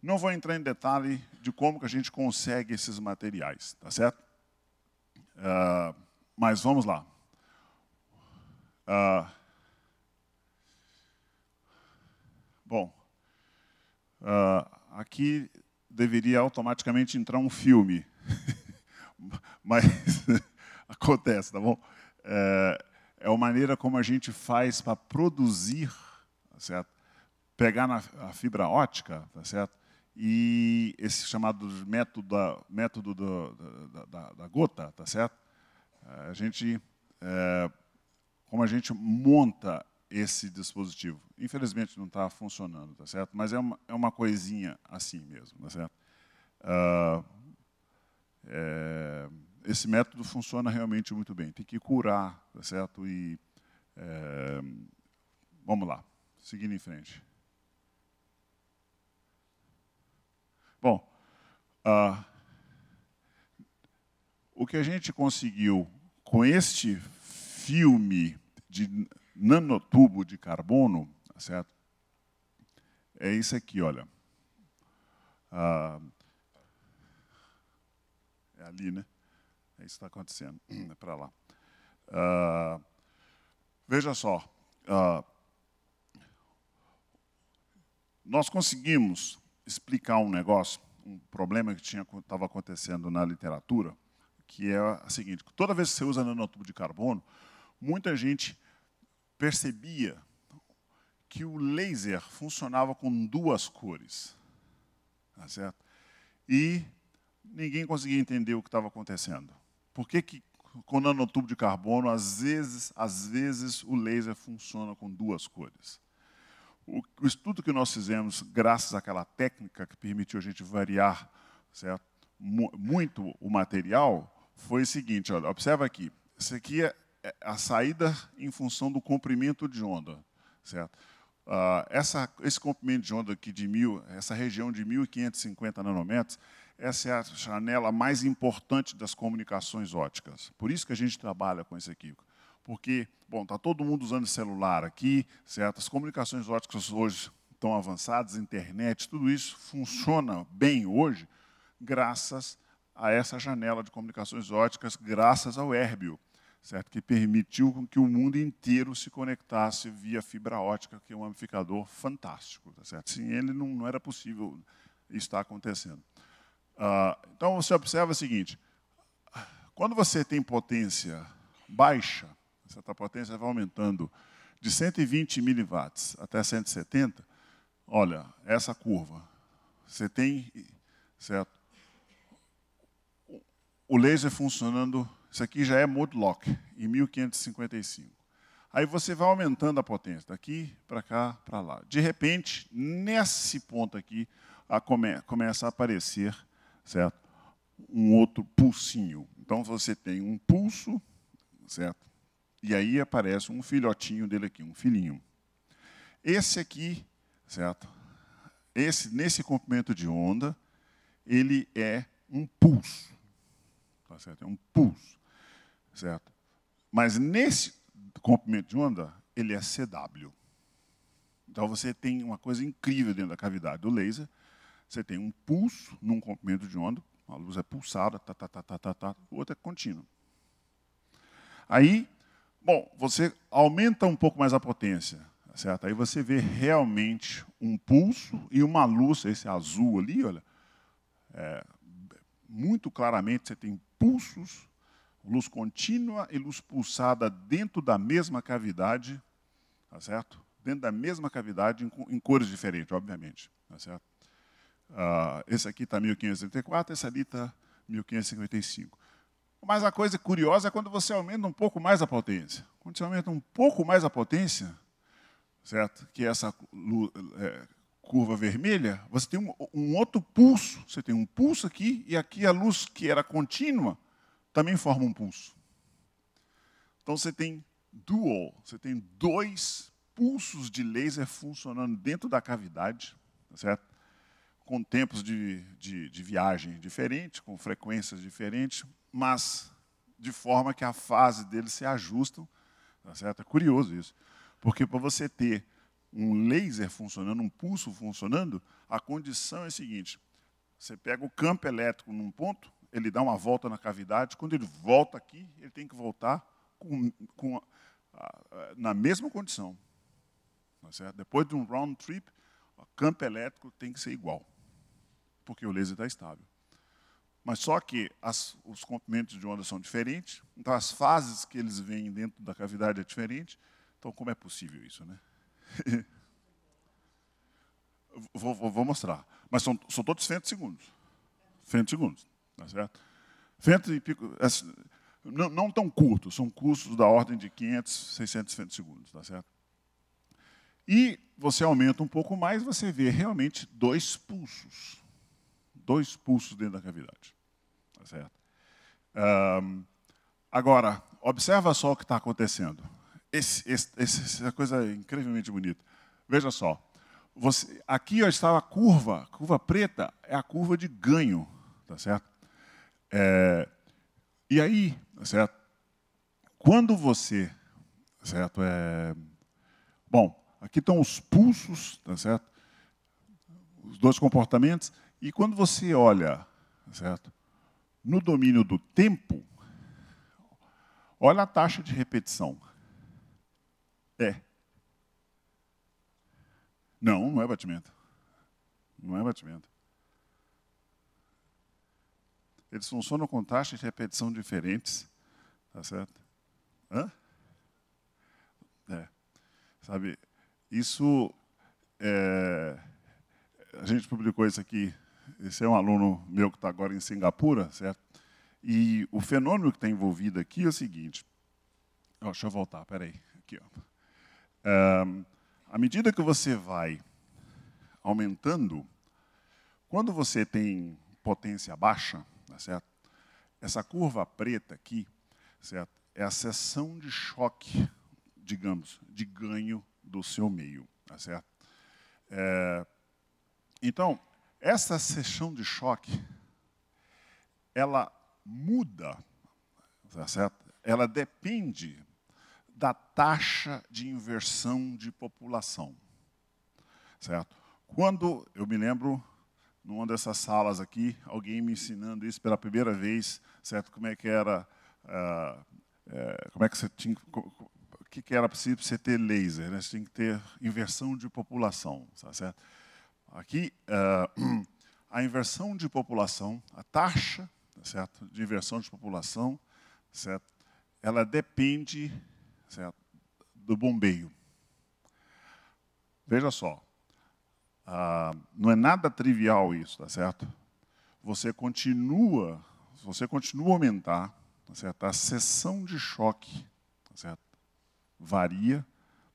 Não vou entrar em detalhe de como que a gente consegue esses materiais, tá certo? Uh, mas vamos lá. Uh, bom, uh, aqui deveria automaticamente entrar um filme, mas acontece, tá bom? É, é a maneira como a gente faz para produzir, tá certo? Pegar na a fibra ótica, tá certo? e esse chamado método da, método do, da, da, da, gota, tá certo? É, a gente, é, como a gente monta esse dispositivo. Infelizmente não está funcionando, tá certo? Mas é uma, é uma coisinha assim mesmo, tá certo? Uh, é, esse método funciona realmente muito bem. Tem que curar, tá certo? E é, vamos lá, seguindo em frente. Bom, ah, o que a gente conseguiu com este filme de nanotubo de carbono, tá certo? É isso aqui, olha. Ah, é ali, né? É isso que está acontecendo. É para lá. Ah, veja só. Ah, nós conseguimos explicar um negócio, um problema que tinha estava acontecendo na literatura, que é a seguinte: toda vez que você usa nanotubo de carbono, muita gente percebia que o laser funcionava com duas cores, tá certo? E ninguém conseguia entender o que estava acontecendo. Por que, que com nanotubo de carbono, às vezes, às vezes o laser funciona com duas cores? O, o estudo que nós fizemos, graças àquela técnica que permitiu a gente variar certo? muito o material, foi o seguinte: olha, observa aqui. Isso aqui é, é a saída em função do comprimento de onda. Certo? Uh, essa, esse comprimento de onda aqui de mil, essa região de 1.550 nanômetros, essa é a janela mais importante das comunicações óticas. Por isso que a gente trabalha com isso aqui porque, bom, está todo mundo usando celular aqui, certo? As comunicações óticas hoje estão avançadas, internet, tudo isso funciona bem hoje graças a essa janela de comunicações óticas, graças ao Erbio, certo? Que permitiu que o mundo inteiro se conectasse via fibra ótica, que é um amplificador fantástico, tá certo? Sem ele não, não era possível estar acontecendo. Uh, então você observa o seguinte: quando você tem potência baixa, essa potência vai aumentando de 120 miliwatts até 170. Olha, essa curva. Você tem certo? o laser funcionando. Isso aqui já é mode lock, em 1555. Aí você vai aumentando a potência, daqui para cá, para lá. De repente, nesse ponto aqui, a come, começa a aparecer certo? um outro pulsinho. Então você tem um pulso, certo? E aí aparece um filhotinho dele aqui, um filhinho. Esse aqui, certo? Esse, nesse comprimento de onda, ele é um pulso. Tá certo? É um pulso. Certo? Mas nesse comprimento de onda, ele é CW. Então você tem uma coisa incrível dentro da cavidade do laser. Você tem um pulso num comprimento de onda, a luz é pulsada, tá, tá, tá, tá, tá, tá, o outro é contínuo. Aí Bom, você aumenta um pouco mais a potência, certo? Aí você vê realmente um pulso e uma luz, esse azul ali, olha. É, muito claramente você tem pulsos, luz contínua e luz pulsada dentro da mesma cavidade, tá certo? Dentro da mesma cavidade, em, em cores diferentes, obviamente, tá certo? Uh, esse aqui está 1534, esse ali está 1555. Mas a coisa curiosa é quando você aumenta um pouco mais a potência. Quando você aumenta um pouco mais a potência, certo? Que é essa é, curva vermelha, você tem um, um, outro pulso. Você tem um pulso aqui e aqui a luz que era contínua também forma um pulso. Então você tem dual, você tem dois pulsos de laser funcionando dentro da cavidade, tá certo? com tempos de, de, de viagem diferentes, com frequências diferentes, mas de forma que a fase deles se ajustam. Tá certo? É curioso isso. Porque para você ter um laser funcionando, um pulso funcionando, a condição é a seguinte: você pega o campo elétrico num ponto, ele dá uma volta na cavidade, quando ele volta aqui, ele tem que voltar com, com, na mesma condição. Tá Depois de um round trip, o campo elétrico tem que ser igual porque o laser está estável. Mas só que as, os comprimentos de onda são diferentes, então as fases que eles vêm dentro da cavidade é diferente. Então, como é possível isso, né? vou, vou, vou, mostrar. Mas são, são todos Fento segundos. Fento segundos, tá certo? Fento e pico... É, não, não, tão curtos, são cursos da ordem de 500, 600 Fento segundos, tá certo? E você aumenta um pouco mais, você vê realmente dois pulsos dois pulsos dentro da cavidade. Tá certo? Um, agora, observa só o que está acontecendo. Esse, esse, essa coisa é incrivelmente bonita. Veja só. Você, aqui ó, estava a curva, a curva preta é a curva de ganho, tá certo? É, e aí, tá certo? Quando você, tá certo? É, bom, aqui estão os pulsos, tá certo? Os dois comportamentos. E quando você olha, certo? No domínio do tempo, olha a taxa de repetição. É. Não, não é batimento. Não é batimento. Eles funcionam com taxas de repetição diferentes, tá certo? Hã? É. Sabe, isso é, a gente publicou isso aqui esse é um aluno meu que está agora em Singapura, certo? E o fenômeno que está envolvido aqui é o seguinte. Oh, deixa eu voltar, peraí. Aqui, ó. Um, à medida que você vai aumentando, quando você tem potência baixa, tá certo? Essa curva preta aqui, certo? É a seção de choque, digamos, de ganho do seu meio, tá certo? É, então, essa sessão de choque, ela muda, tá certo? ela depende da taxa de inversão de população. Certo? Quando, eu me lembro, numa dessas salas aqui, alguém me ensinando isso pela primeira vez, certo? Como é que era, ah, é, como é que você tinha, o que, que era possível você ter laser, né? Você tinha que ter inversão de população, tá certo? Aqui, uh, a inversão de população, a taxa tá certo? de inversão de população, tá certo? ela depende tá certo? do bombeio. Veja só, uh, não é nada trivial isso, tá certo? Você continua, você continua a aumentar, tá certo? A seção de choque, tá certo? Varia,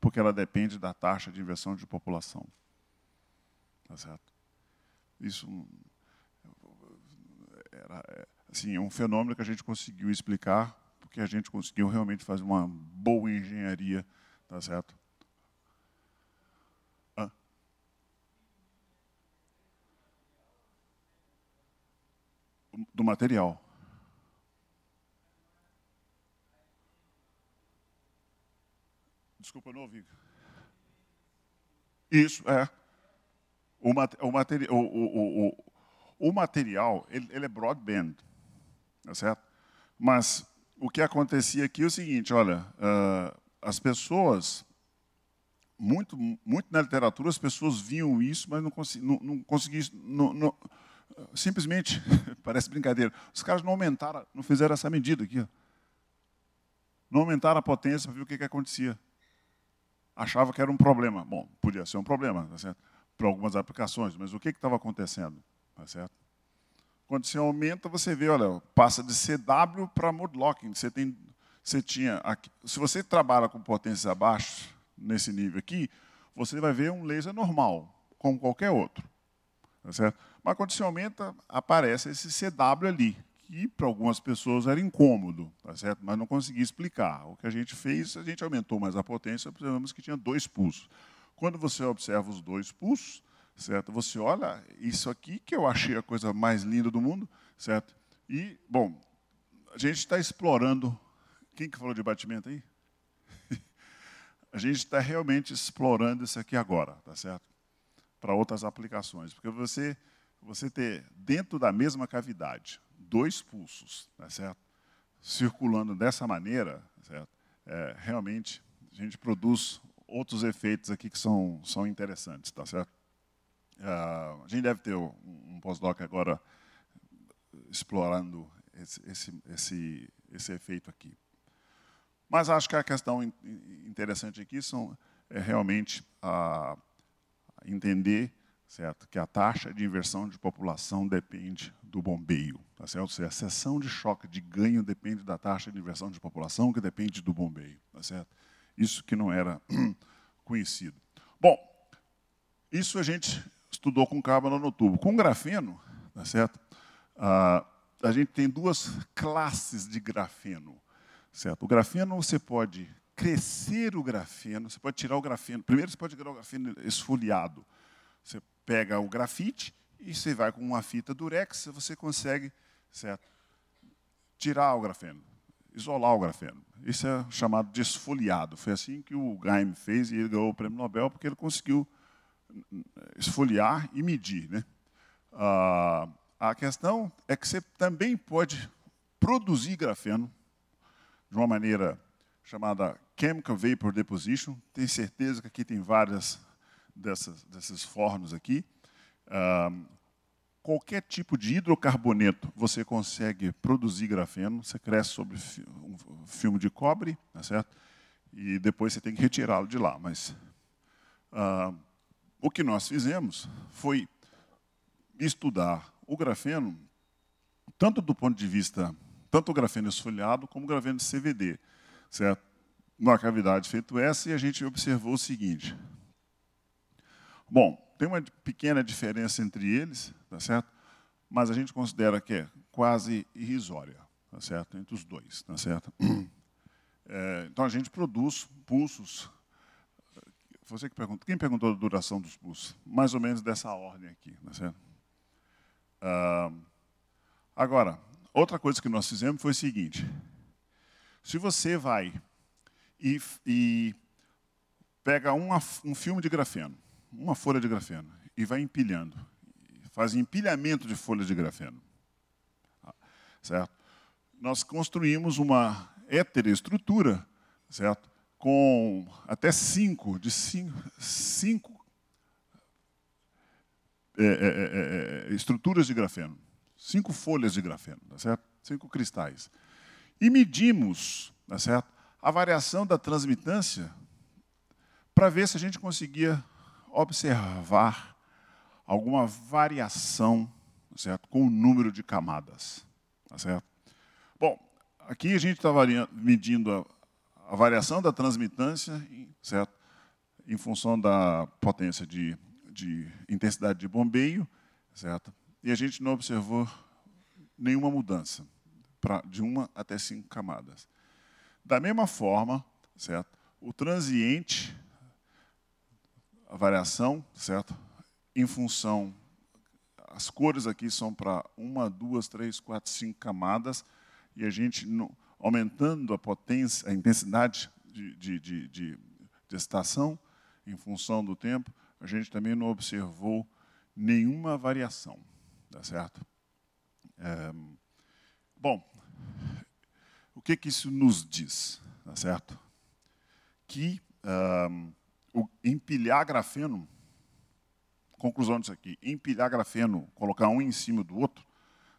porque ela depende da taxa de inversão de população tá certo? Isso hum, era é, assim, é um fenômeno que a gente conseguiu explicar, porque a gente conseguiu realmente fazer uma boa engenharia, tá certo? Do material. Desculpa, não ouvi. Isso, é. O, o, o, o, o, material, ele, ele é broadband, tá certo? Mas o que acontecia aqui é o seguinte, olha, uh, as pessoas, muito, muito na literatura, as pessoas viam isso, mas não, cons não, não conseguiam, não, não, simplesmente, parece brincadeira, os caras não aumentaram, não fizeram essa medida aqui, ó. não aumentaram a potência para ver o que, que acontecia. Achava que era um problema. Bom, podia ser um problema, tá certo? para algumas aplicações, mas o que estava acontecendo? Tá certo? Quando você aumenta, você vê, olha, passa de CW para locking. Você tem, você tinha, aqui, se você trabalha com potências abaixo nesse nível aqui, você vai ver um laser normal, como qualquer outro, tá certo? Mas quando você aumenta, aparece esse CW ali, que para algumas pessoas era incômodo, tá certo? Mas não conseguia explicar. O que a gente fez, a gente aumentou mais a potência, observamos que tinha dois pulsos. Quando você observa os dois pulsos, certo? Você olha, isso aqui que eu achei a coisa mais linda do mundo, certo? E, bom, a gente está explorando. Quem que falou de batimento aí? a gente está realmente explorando isso aqui agora, tá certo? Para outras aplicações. Porque você, você ter dentro da mesma cavidade dois pulsos, tá certo? Circulando dessa maneira, certo? É, realmente a gente produz outros efeitos aqui que são, são interessantes, tá certo? Uh, a gente deve ter um, um pós-doc agora explorando esse, esse, esse, esse efeito aqui. Mas acho que a questão interessante aqui são, é realmente a, entender certo, que a taxa de inversão de população depende do bombeio. Tá certo? Ou seja, a seção de choque de ganho depende da taxa de inversão de população, que depende do bombeio. Tá certo? isso que não era conhecido. Bom, isso a gente estudou com cábala no tubo. Com grafeno, tá certo? Ah, a gente tem duas classes de grafeno, certo? O grafeno você pode crescer o grafeno, você pode tirar o grafeno. Primeiro você pode tirar o grafeno esfoliado. Você pega o grafite e você vai com uma fita durex, você consegue, certo? Tirar o grafeno isolar o grafeno. Isso é chamado de esfoliado. Foi assim que o Gaim fez e ele ganhou o prêmio Nobel, porque ele conseguiu eh, esfoliar e medir. Né? Ah, a questão é que você também pode produzir grafeno de uma maneira chamada Chemical Vapor Deposition. Tenho certeza que aqui tem várias dessas, desses fornos aqui. Ah, qualquer tipo de hidrocarboneto você consegue produzir grafeno, você cresce sobre um filme de cobre, tá certo? e depois você tem que retirá-lo de lá. Mas ah, o que nós fizemos foi estudar o grafeno, tanto do ponto de vista, tanto o grafeno esfoliado como o grafeno de CVD, certo? Uma cavidade feito essa e a gente observou o seguinte. Bom, tem uma pequena diferença entre eles, tá certo? Mas a gente considera que é quase irrisória, tá certo? Entre os dois, tá certo? É, então a gente produz pulsos. Eh, você que pergunta, quem perguntou a duração dos pulsos? Mais ou menos dessa ordem aqui, tá certo? Ah, agora, outra coisa que nós fizemos foi o seguinte: se você vai e, e pega uma, um filme de grafeno uma folha de grafeno e vai empilhando. Faz empilhamento de folhas de grafeno. Certo? Nós construímos uma heteroestrutura, certo? Com até cinco, de cinco, cinco é é, é, é, é, estruturas de grafeno. Cinco folhas de grafeno, tá certo? Cinco cristais. E medimos, tá certo? A variação da transmitância para ver se a gente conseguia observar alguma variação tá certo? com o número de camadas. Tá certo? Bom, aqui a gente estava medindo a, a, variação da transmitância certo? em função da potência de, de intensidade de bombeio, tá certo? e a gente não observou nenhuma mudança pra, de uma até cinco camadas. Da mesma forma, tá certo? o transiente a variação, certo? Em função, as cores aqui são para uma, duas, três, quatro, cinco camadas, e a gente aumentando a potência, a intensidade de, de, de, de, de estação, em função do tempo, a gente também não observou nenhuma variação, tá certo? É, bom, o que que isso nos diz, tá certo? Que ah, empilhar grafeno, conclusão disso aqui, empilhar grafeno, colocar um em cima do outro,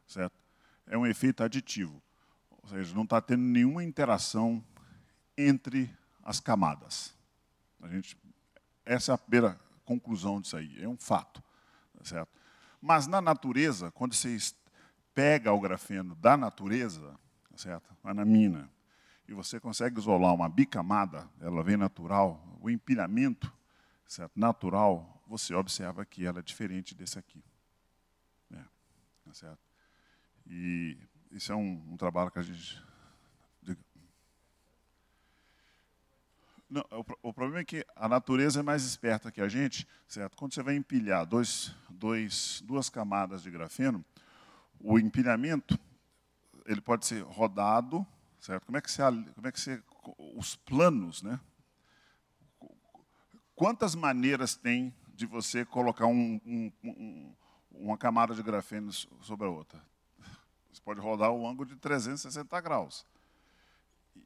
certo? É um efeito aditivo. Ou seja, não está tendo nenhuma interação entre as camadas. A gente, essa é a primeira conclusão disso aí, é um fato. Certo? Mas na natureza, quando você pega o grafeno da natureza, certo? Lá na mina, e você consegue isolar uma bicamada, ela vem natural, o empilhamento certo? natural, você observa que ela é diferente desse aqui. É, tá certo? E isso é um, um trabalho que a gente. Não, o, o, problema é que a natureza é mais esperta que a gente, certo? Quando você vai empilhar dois, dois, duas camadas de grafeno, o empilhamento ele pode ser rodado Certo? Como é que você, como é que você os planos, né? Quantas maneiras tem de você colocar um, um, um, uma camada de grafeno sobre a outra? Você pode rodar o um ângulo de 360 graus.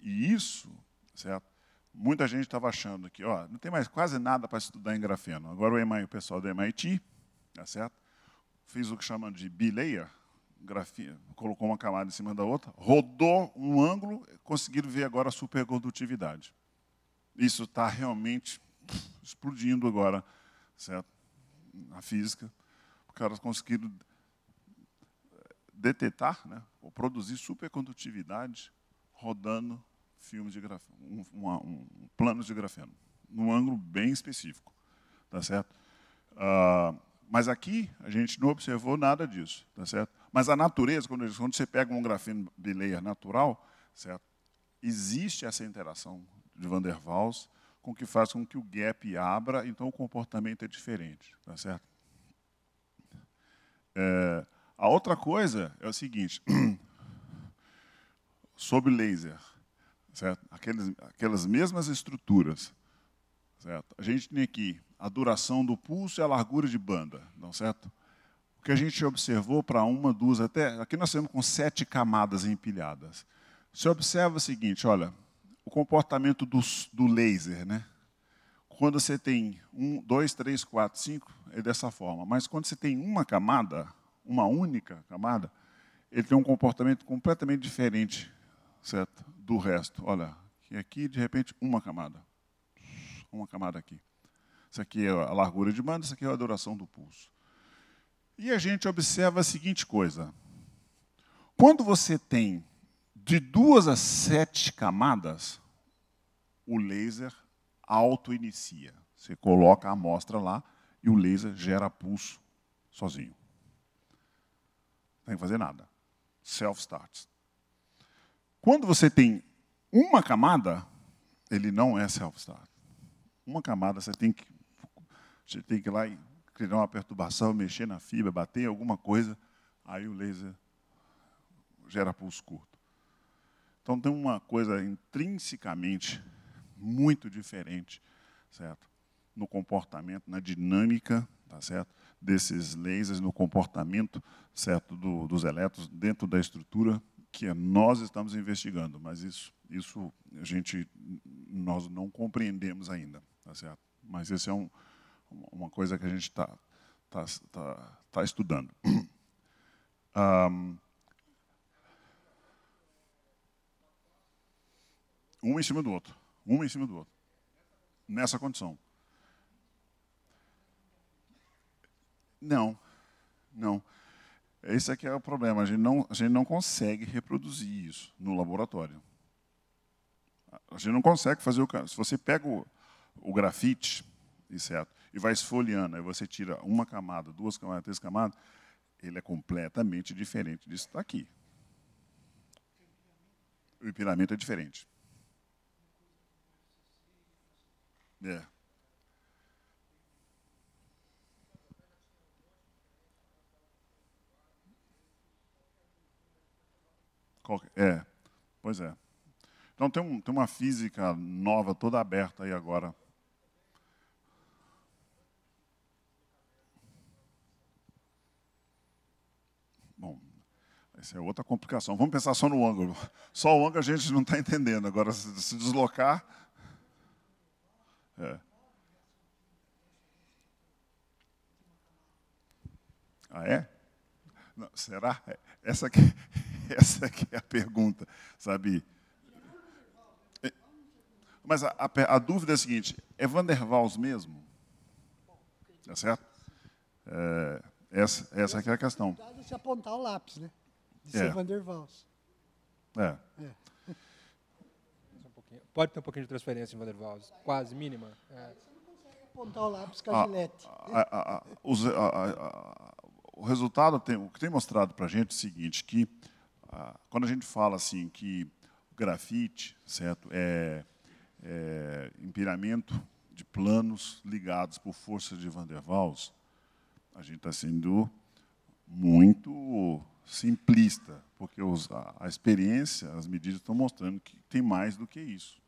E isso, certo? Muita gente estava achando que, ó, não tem mais quase nada para estudar em grafeno. Agora o, EMAI, o pessoal do MIT, tá certo? Fez o que chamam de bilayer, grafia, colocou uma camada em cima da outra, rodou um ângulo, conseguiram ver agora a supercondutividade. Isso está realmente explodindo agora, certo? Na física, os caras conseguiram eh, detetar, né, ou produzir supercondutividade rodando filmes de grafeno, um, um, um plano de grafeno, num ângulo bem específico, tá certo? Uh, mas aqui a gente não observou nada disso, tá certo? Mas a natureza, quando, quando você pega um grafeno de layer natural, certo? existe essa interação de Van der Waals com que faz com que o gap abra, então o comportamento é diferente. Tá certo? É, a outra coisa é o seguinte, sobre laser, certo? Aqueles, aquelas mesmas estruturas. Certo? A gente tem aqui a duração do pulso e a largura de banda, não certo? que a gente observou para uma, duas, até. Aqui nós estamos com sete camadas empilhadas. Você observa o seguinte: olha, o comportamento do, do laser, né? Quando você tem um, dois, três, quatro, cinco, é dessa forma. Mas quando você tem uma camada, uma única camada, ele tem um comportamento completamente diferente, certo? Do resto. Olha, aqui de repente uma camada. Uma camada aqui. Isso aqui é a largura de banda, isso aqui é a duração do pulso. E a gente observa a seguinte coisa: quando você tem de duas a sete camadas, o laser auto-inicia. Você coloca a amostra lá e o laser gera pulso sozinho. Não tem que fazer nada. Self-starts. Quando você tem uma camada, ele não é self-start. Uma camada você tem que, você tem que ir lá e criar uma perturbação, mexer na fibra, bater em alguma coisa, aí o laser gera pulso curto. Então tem uma coisa intrinsecamente muito diferente, certo? No comportamento, na dinâmica, tá certo? Desses lasers, no comportamento, certo, do, dos elétrons dentro da estrutura que nós estamos investigando, mas isso, isso a gente, nós não compreendemos ainda, tá certo? Mas esse é um, uma coisa que a gente está tá, tá, tá estudando. Um, em cima do outro, um em cima do outro, nessa condição. Não, não. Esse aqui é o problema. A gente não, a gente não consegue reproduzir isso no laboratório. A gente não consegue fazer o. Se você pega o, o grafite, é certo? e vai esfoliando. Aí você tira uma camada, duas camadas, três camadas, ele é completamente diferente disso aqui. O empiramento é diferente. É. é. É, pois é. Então tem, um, tem uma física nova toda aberta aí agora Essa é outra complicação. Vamos pensar só no ângulo. Só o ângulo a gente não está entendendo. Agora, se deslocar. É. Ah, é? Não, será? Essa aqui, essa aqui é a pergunta, sabe? É, mas a, a, a dúvida é a seguinte: é Vanderwaals mesmo? Tá certo? É, essa, essa aqui é a questão.
Se apontar o lápis, né?
de ser é. der Vals. É. é.
Um Pode ter um pouquinho de transferência em der Waals, quase mínima.
É. Você não consegue apontar o lápis com a, a A, a, o resultado, tem, o que tem mostrado para a gente é o seguinte, que ah, quando a gente fala assim que grafite, certo, é, é de planos ligados por força de Van der Waals, a gente está sendo muito simplista, porque os, a, a, experiência, as medidas estão mostrando que tem mais do que isso.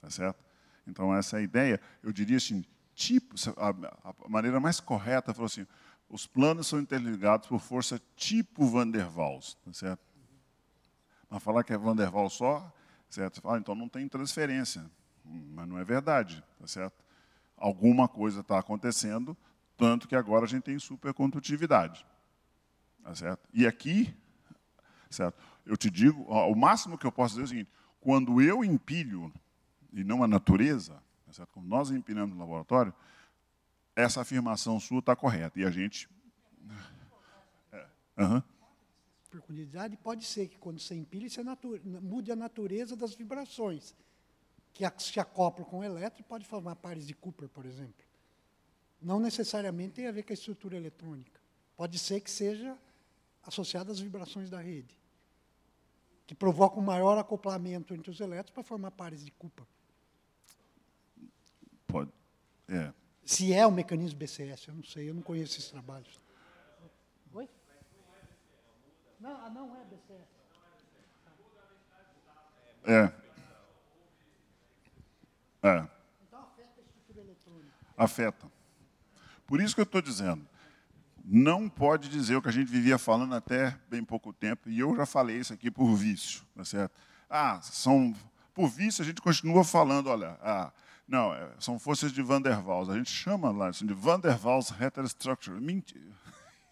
Tá certo? Então, essa é a ideia. Eu diria assim, tipo, a, a maneira mais correta falou assim, os planos são interligados por força tipo Van der Waals, tá certo? Mas falar que é Van der Waals só, certo? Fala, ah, então não tem transferência. Hum, mas não é verdade, tá certo? Alguma coisa está acontecendo, tanto que agora a gente tem supercondutividade. Tá certo? E aqui, certo? eu te digo, o máximo que eu posso dizer é o seguinte, quando eu empilho, e não a natureza, tá certo? como nós empilhamos no laboratório, essa afirmação sua está correta. E a gente... É, uh
pode ser que quando você empilha, você é mude a natureza das vibrações que se acoplam com o elétrico, pode formar pares de Cooper, por exemplo. Não necessariamente tem a ver com a estrutura eletrônica. Pode ser que seja associadas às vibrações da rede, que provocam um maior acoplamento entre os elétrons para formar pares de Cooper.
Pode. É.
Se é o mecanismo BCS, eu não sei, eu não conheço esses trabalhos. Oi? Não, ah, não é BCS.
É. É. Então afeta a estrutura eletrônica. Afeta. Por isso que eu estou dizendo não pode dizer o que a gente vivia falando até bem pouco tempo, e eu já falei isso aqui por vício, tá certo? Ah, são por vício a gente continua falando, olha, ah, não, é, são forças de Van der Waals. A gente chama lá assim, de Van der Waals heterostructure. Mentira.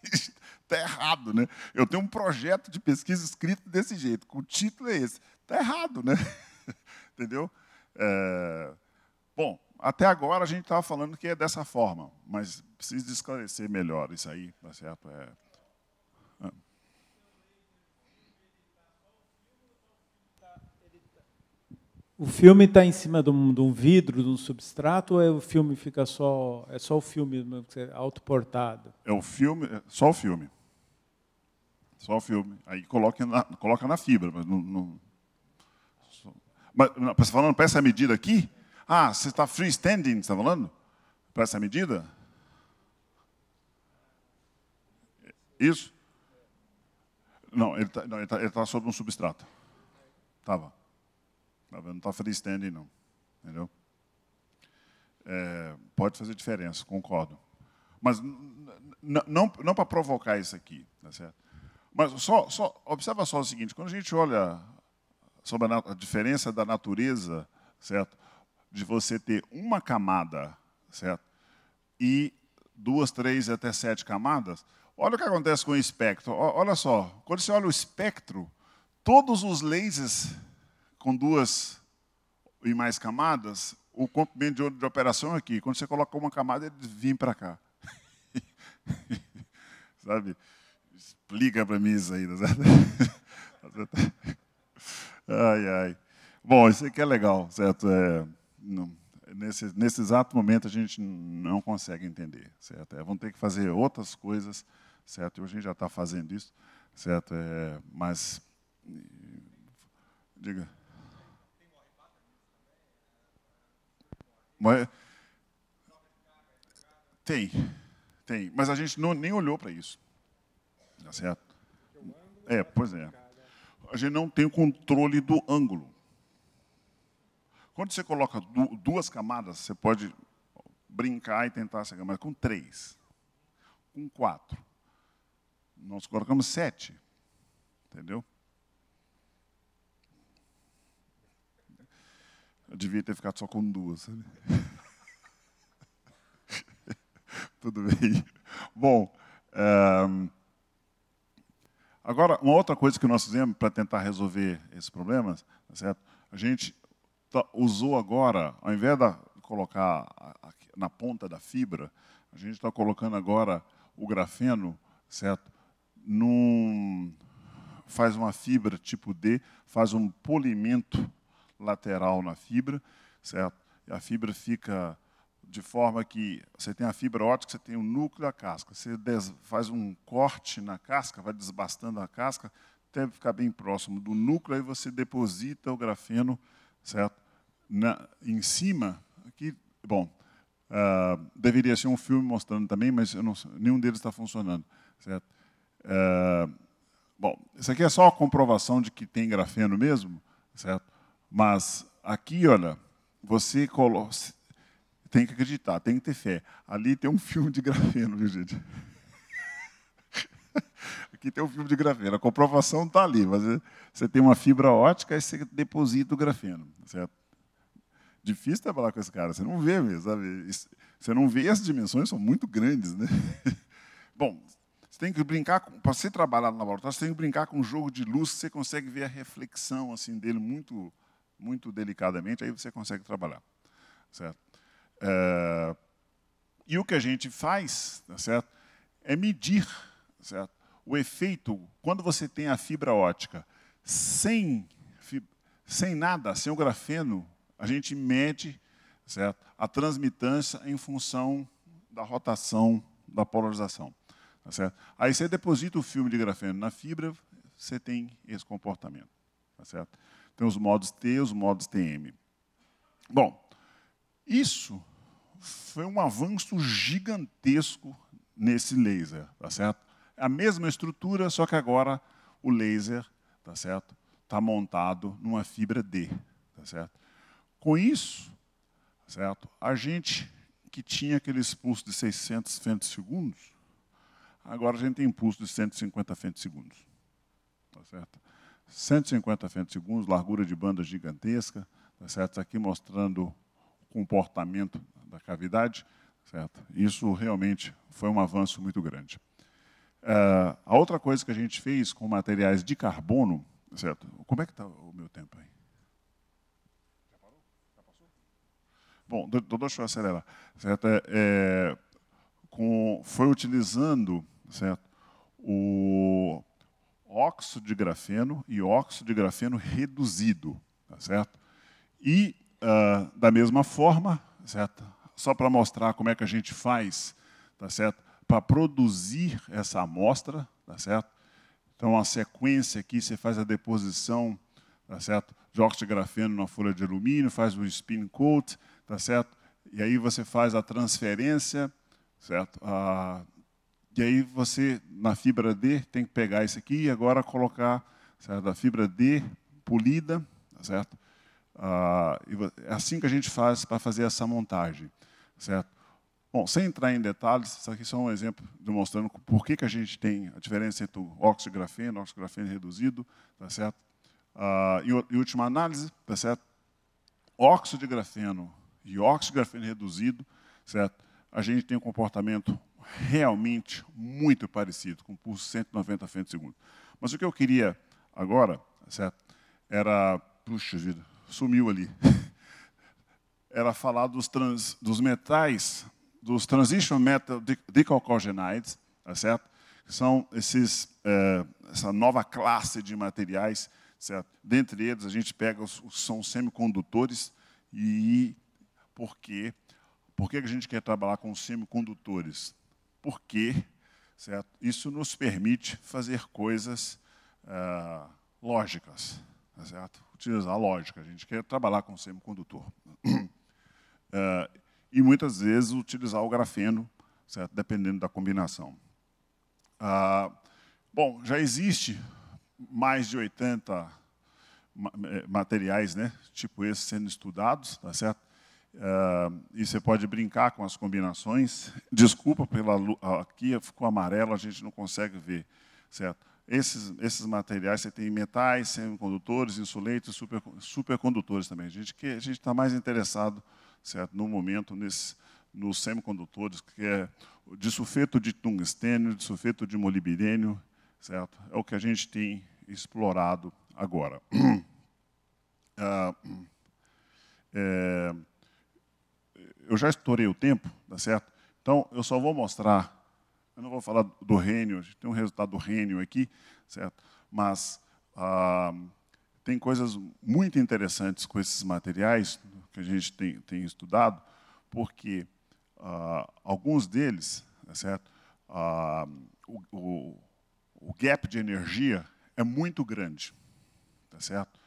Está errado, né? Eu tenho um projeto de pesquisa escrito desse jeito, o título é esse. Está errado, né? Entendeu? É... Bom, até agora a gente estava falando que é dessa forma, mas preciso esclarecer melhor isso aí, tá certo? É... Ah. O
filme está em cima de um, de um, vidro, de um substrato, ou é o filme fica só é só o filme autoportado?
É o filme, é só o filme, só o filme. Aí coloca na, coloca na fibra, mas não. não mas não, você tá falando para essa medida aqui? Ah, você está freestanding, está falando? Para essa medida? Isso? Não, ele está ele tá, ele tá sobre um substrato. Estava. Tá não está freestanding, não. Entendeu? É, pode fazer diferença, concordo. Mas não, não para provocar isso aqui, tá certo? Mas só, só, observa só o seguinte: quando a gente olha sobre a, a diferença da natureza, certo? De você ter uma camada, certo? E duas, três até sete camadas, Olha o que acontece com o espectro. Olha só, quando você olha o espectro, todos os lasers com duas e mais camadas, o comprimento de, de operação é aqui. Quando você coloca uma camada, ele vem para cá. sabe? Explica para mim isso aí. Tá ai, ai. Bom, isso aqui é legal, certo? É, não, nesse, nesse exato momento a gente não consegue entender, certo? É, ter que fazer outras coisas certo? E hoje a gente já está fazendo isso, certo? É, mas, diga. Mas, tem, tem, mas a gente não, nem olhou para isso, tá certo? É, pois é. A gente não tem o controle do ângulo. Quando você coloca duas camadas, você pode brincar e tentar essa camada com três, com quatro, nós colocamos sete. Entendeu? Eu devia ter ficado só com duas. Né? Tudo bem. Bom, ehm, agora, uma outra coisa que nós fizemos para tentar resolver esse problema, tá certo? a gente usou agora, ao invés de colocar na ponta da fibra, a gente está colocando agora o grafeno, certo? num, faz uma fibra tipo D, faz um polimento lateral na fibra, certo? E a fibra fica de forma que você tem a fibra ótica, você tem o núcleo da casca. Você faz um corte na casca, vai desbastando a casca, até ficar bem próximo do núcleo, aí você deposita o grafeno, certo? Na, em cima, aqui, bom, uh, deveria ser um filme mostrando também, mas não, nenhum deles está funcionando, certo? É, bom, isso aqui é só a comprovação de que tem grafeno mesmo, certo? Mas aqui, olha, você colo... tem que acreditar, tem que ter fé. Ali tem um filme de grafeno, viu, gente? aqui tem um filme de grafeno. A comprovação está ali. Mas é, você tem uma fibra ótica e você deposita o grafeno, certo? Difícil trabalhar com esse cara, você não vê mesmo, sabe? Você não vê, as dimensões são muito grandes, né? Bom, tem que brincar, para você trabalhar no laboratório, você tem que brincar com um jogo de luz, você consegue ver a reflexão assim dele muito, muito delicadamente, aí você consegue trabalhar, certo? É, e o que a gente faz, tá certo? É medir, certo? O efeito quando você tem a fibra ótica sem sem nada, sem o grafeno, a gente mede, certo? A transmitância em função da rotação, da polarização. Tá certo? Aí você deposita o filme de grafeno na fibra, você tem esse comportamento. Tá certo? Tem os modos T e os modos TM. Bom, isso foi um avanço gigantesco nesse laser, tá certo? É a mesma estrutura, só que agora o laser, tá certo? Tá montado numa fibra D, tá certo? Com isso, tá certo? A gente que tinha aquele expulso de 600 fentes segundos, Agora a gente tem impulso de 150 femtosegundos. Tá certo? 150 femtosegundos, largura de banda gigantesca, tá certo? Aqui mostrando o comportamento da cavidade, tá certo? Isso realmente foi um avanço muito grande. Eh, a outra coisa que a gente fez com materiais de carbono, tá certo? Como é que está o meu tempo aí? Já parou? Já passou? Bom, deixa eu acelerar. Tá certo? É, é, com, foi utilizando certo? O óxido de grafeno e óxido de grafeno reduzido, tá certo? E uh, da mesma forma, certo? Só para mostrar como é que a gente faz, tá certo? Para produzir essa amostra, tá certo? Então a sequência aqui você faz a deposição, tá certo? De óxido de grafeno na folha de alumínio, faz o spin coat, tá certo? E aí você faz a transferência, certo? A, ah, e aí você, na fibra D, tem que pegar isso aqui e agora colocar certo? a fibra D polida, certo? Ah, é assim que a gente faz para fazer essa montagem, certo? Bom, sem entrar em detalhes, isso aqui é só um exemplo demonstrando por que, que a gente tem a diferença entre o óxido grafeno, óxido grafeno reduzido, tá certo? Ah, e, e última análise, tá certo? Óxido de grafeno e óxido de grafeno reduzido, certo? A gente tem um comportamento realmente muito parecido, com pulso 190 frames por segundo. Mas o que eu queria agora, certo, era, puxa vida, sumiu ali, era falar dos, trans, dos metais, dos transition metal decalcogenides, tá certo? São esses, é, essa nova classe de materiais, certo? Dentre eles, a gente pega os, são semicondutores e por quê? Por que a gente quer trabalhar com semicondutores? porque certo? isso nos permite fazer coisas ah, lógicas, tá certo? utilizar a lógica. A gente quer trabalhar com semicondutor. Ah, e muitas vezes utilizar o grafeno, certo? dependendo da combinação. Ah, bom, já existe mais de 80 eh, materiais, né, tipo esse, sendo estudados, tá certo? Uh, e você pode brincar com as combinações. Desculpa pela ah, aqui ficou amarelo, a gente não consegue ver, certo? Esses, esses materiais você tem metais, semicondutores, insuleitos, super, supercondutores também. A gente que a gente está mais interessado, certo? No momento nesse nos semicondutores, que é o sulfeto de tungstênio, de sulfeto de molibdênio, certo? É o que a gente tem explorado agora. uh, é, eu já estourei o tempo, tá certo? Então, eu só vou mostrar, eu não vou falar do Rênio, a gente tem um resultado do Rênio aqui, certo? Mas ah, tem coisas muito interessantes com esses materiais que a gente tem, tem estudado, porque ah, alguns deles, tá certo? Ah, o, o, o gap de energia é muito grande, tá certo?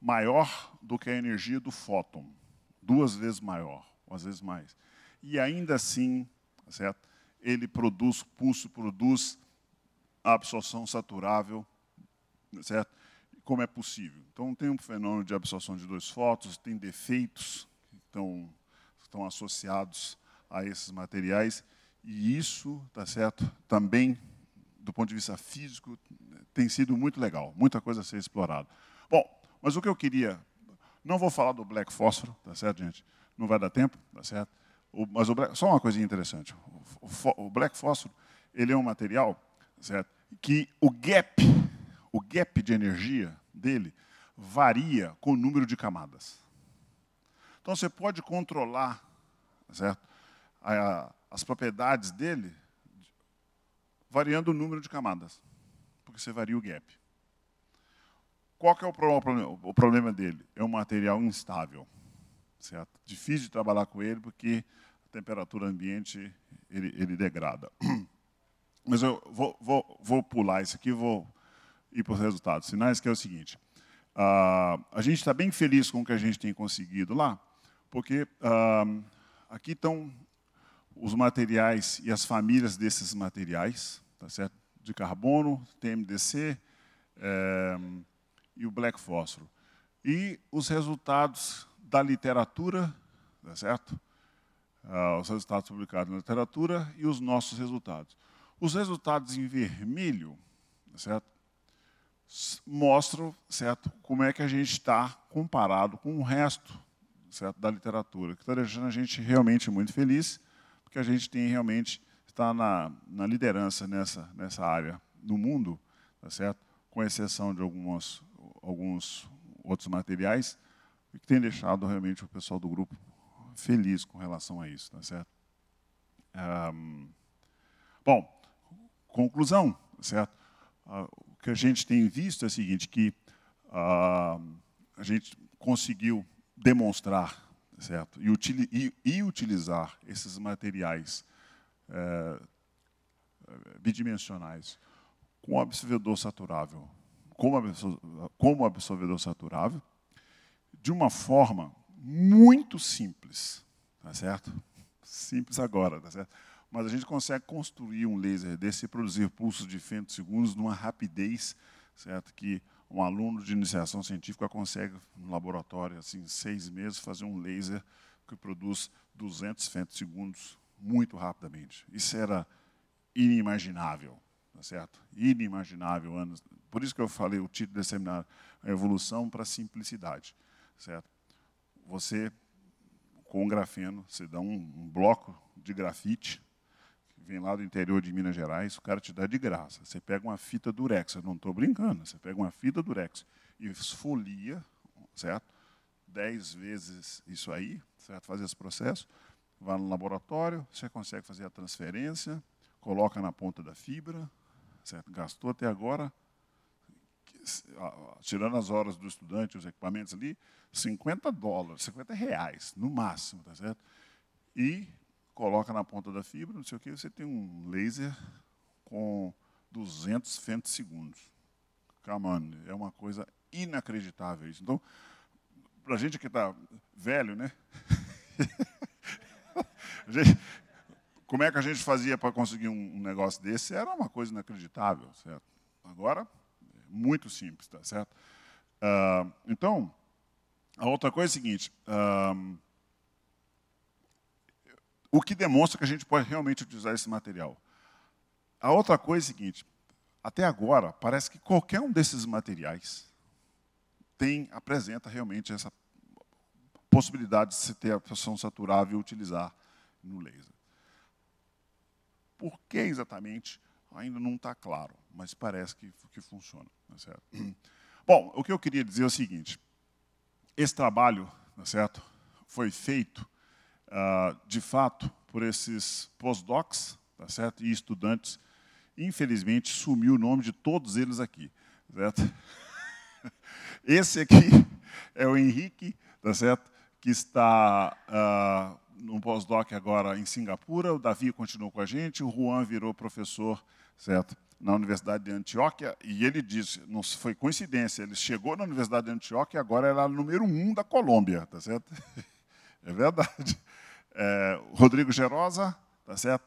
Maior do que a energia do fóton, duas vezes maior ou às vezes mais. E ainda assim, tá certo? ele produz, pulso produz a absorção saturável, tá certo? Como é possível? Então, tem um fenômeno de absorção de dois fótons, tem defeitos que estão, estão associados a esses materiais, e isso, tá certo? Também, do ponto de vista físico, tem sido muito legal, muita coisa a ser explorada. Bom, mas o que eu queria, não vou falar do black fósforo, tá certo, gente? não vai dar tempo, tá certo? O, mas o só uma coisinha interessante. O, o, o black fósforo, ele é um material, tá certo? Que o gap, o gap de energia dele varia com o número de camadas. Então você pode controlar, tá certo? A, as propriedades dele variando o número de camadas, porque você varia o gap. Qual que é o problema, o problema dele? É um material instável certo? Assim, é difícil de trabalhar com ele porque a temperatura ambiente ele, ele degrada. Mas eu vou, vou, vou pular isso aqui, vou ir para os resultados. Sinais que é o seguinte: ah, a gente está bem feliz com o que a gente tem conseguido lá, porque ah, aqui estão os materiais e as famílias desses materiais, tá certo? De carbono, TMDC eh, e o black fósforo. E os resultados da literatura, tá certo? Ah, os resultados publicados na literatura e os nossos resultados. Os resultados em vermelho, tá certo? Mostram, certo, como é que a gente está comparado com o resto, certo, da literatura, que está deixando a gente realmente muito feliz, porque a gente tem realmente está na, na liderança nessa nessa área no mundo, tá certo? Com exceção de algumas alguns outros materiais, e que tem deixado realmente o pessoal do grupo feliz com relação a isso, tá certo? Um, bom, conclusão, tá certo? Uh, o que a gente tem visto é o seguinte, que uh, a gente conseguiu demonstrar, tá certo? E, util e, e utilizar esses materiais uh, bidimensionais com absorvedor saturável, como absorvedor, como absorvedor saturável, de uma forma muito simples, tá certo? Simples agora, tá certo? Mas a gente consegue construir um laser desse e produzir pulsos de fento segundos numa rapidez, certo? Que um aluno de iniciação científica consegue, no laboratório, assim, em seis meses, fazer um laser que produz 200 fentosegundos muito rapidamente. Isso era inimaginável, tá certo? Inimaginável anos. Por isso que eu falei o título desse seminário, a evolução para a simplicidade certo? Você, com o grafeno, você dá um, um bloco de grafite, que vem lá do interior de Minas Gerais, o cara te dá de graça. Você pega uma fita durex, eu não estou brincando, você pega uma fita durex e esfolia, certo? Dez vezes isso aí, certo? Fazer esse processo, vai no laboratório, você consegue fazer a transferência, coloca na ponta da fibra, certo? Gastou até agora tirando as horas do estudante, os equipamentos ali, 50 dólares, 50 reais, no máximo, tá certo? E coloca na ponta da fibra, não sei o que, você tem um laser com 200 femtosegundos. Come on, é uma coisa inacreditável isso. Então, para a gente que está velho, né? gente, como é que a gente fazia para conseguir um, um negócio desse? Era uma coisa inacreditável, certo? Agora, muito simples, tá certo? Uh, então, a outra coisa é a seguinte: uh, o que demonstra que a gente pode realmente utilizar esse material? A outra coisa é a seguinte: até agora, parece que qualquer um desses materiais tem apresenta realmente essa possibilidade de se ter a função saturável e utilizar no laser. Por que exatamente Ainda não está claro, mas parece que, que funciona. Tá certo? Bom, o que eu queria dizer é o seguinte. Esse trabalho tá certo, foi feito, uh, de fato, por esses postdocs tá certo, e estudantes. Infelizmente, sumiu o nome de todos eles aqui. Tá certo? Esse aqui é o Henrique, tá certo? que está uh, ah, no pós-doc agora em Singapura. O Davi continuou com a gente, o Juan virou professor certo? na Universidade de Antioquia, e ele disse, não foi coincidência, ele chegou na Universidade de Antioquia e agora era número um da Colômbia, tá certo? É verdade. É, Rodrigo Gerosa, tá certo?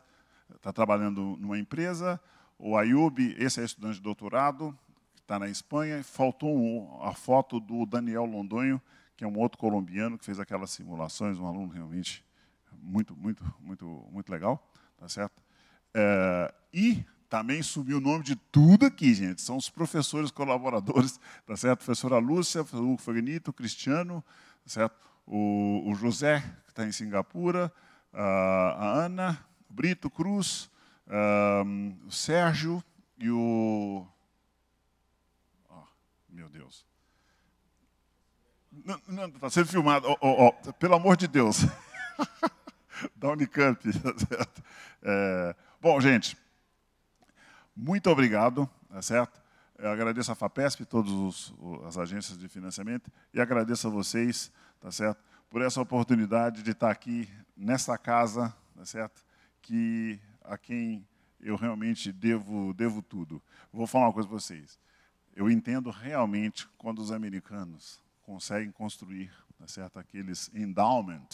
Está trabalhando numa empresa. O Ayub, esse é estudante de doutorado, está na Espanha. Faltou um, a foto do Daniel Londonho, que é um outro colombiano que fez aquelas simulações, um aluno realmente muito, muito, muito, muito legal, tá certo? É, e também subiu o nome de tudo aqui, gente. São os professores colaboradores, tá certo? A professora Lúcia, o Fagnito, o Cristiano, tá certo? O, o José, que está em Singapura, a Ana, o Brito Cruz, o Sérgio e o. Oh, meu Deus. Não, está sendo filmado. Oh, oh, Pelo amor de Deus. da Unicamp, tá certo? É... bom, gente, muito obrigado, tá certo? Eu agradeço a FAPESP, todas as agências de financiamento, e agradeço a vocês, tá certo? Por essa oportunidade de estar aqui nessa casa, tá certo? Que a quem eu realmente devo, devo tudo. Vou falar uma coisa para vocês. Eu entendo realmente quando os americanos conseguem construir tá certo? aqueles endowment,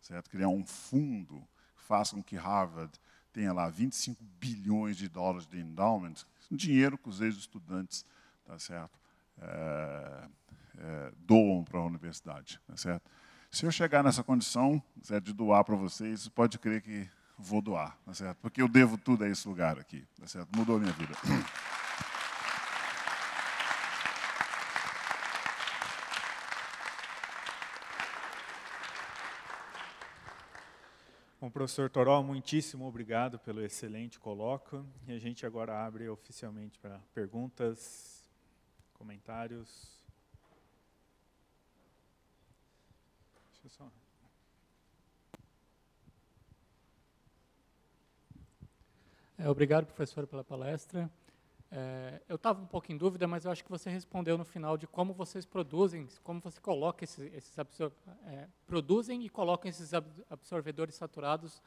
certo? criar um fundo que faça com que Harvard tenha lá 25 bilhões de dólares de endowment, dinheiro que os ex-estudantes tá certo, é, é, doam para a universidade. Tá certo? Se eu chegar nessa condição certo, de doar para vocês, pode crer que vou doar, tá certo? porque eu devo tudo a esse lugar aqui. Tá certo? Mudou a minha vida.
Bom, professor Toró, muitíssimo obrigado pelo excelente colóquio. E a gente agora abre oficialmente para perguntas, comentários. Deixa eu só. É, obrigado, professor, pela palestra. É, eu estava um pouco em dúvida, mas eu acho que você respondeu no final de como vocês produzem, como você coloca esses, esses é, produzem e colocam esses absorvedores saturados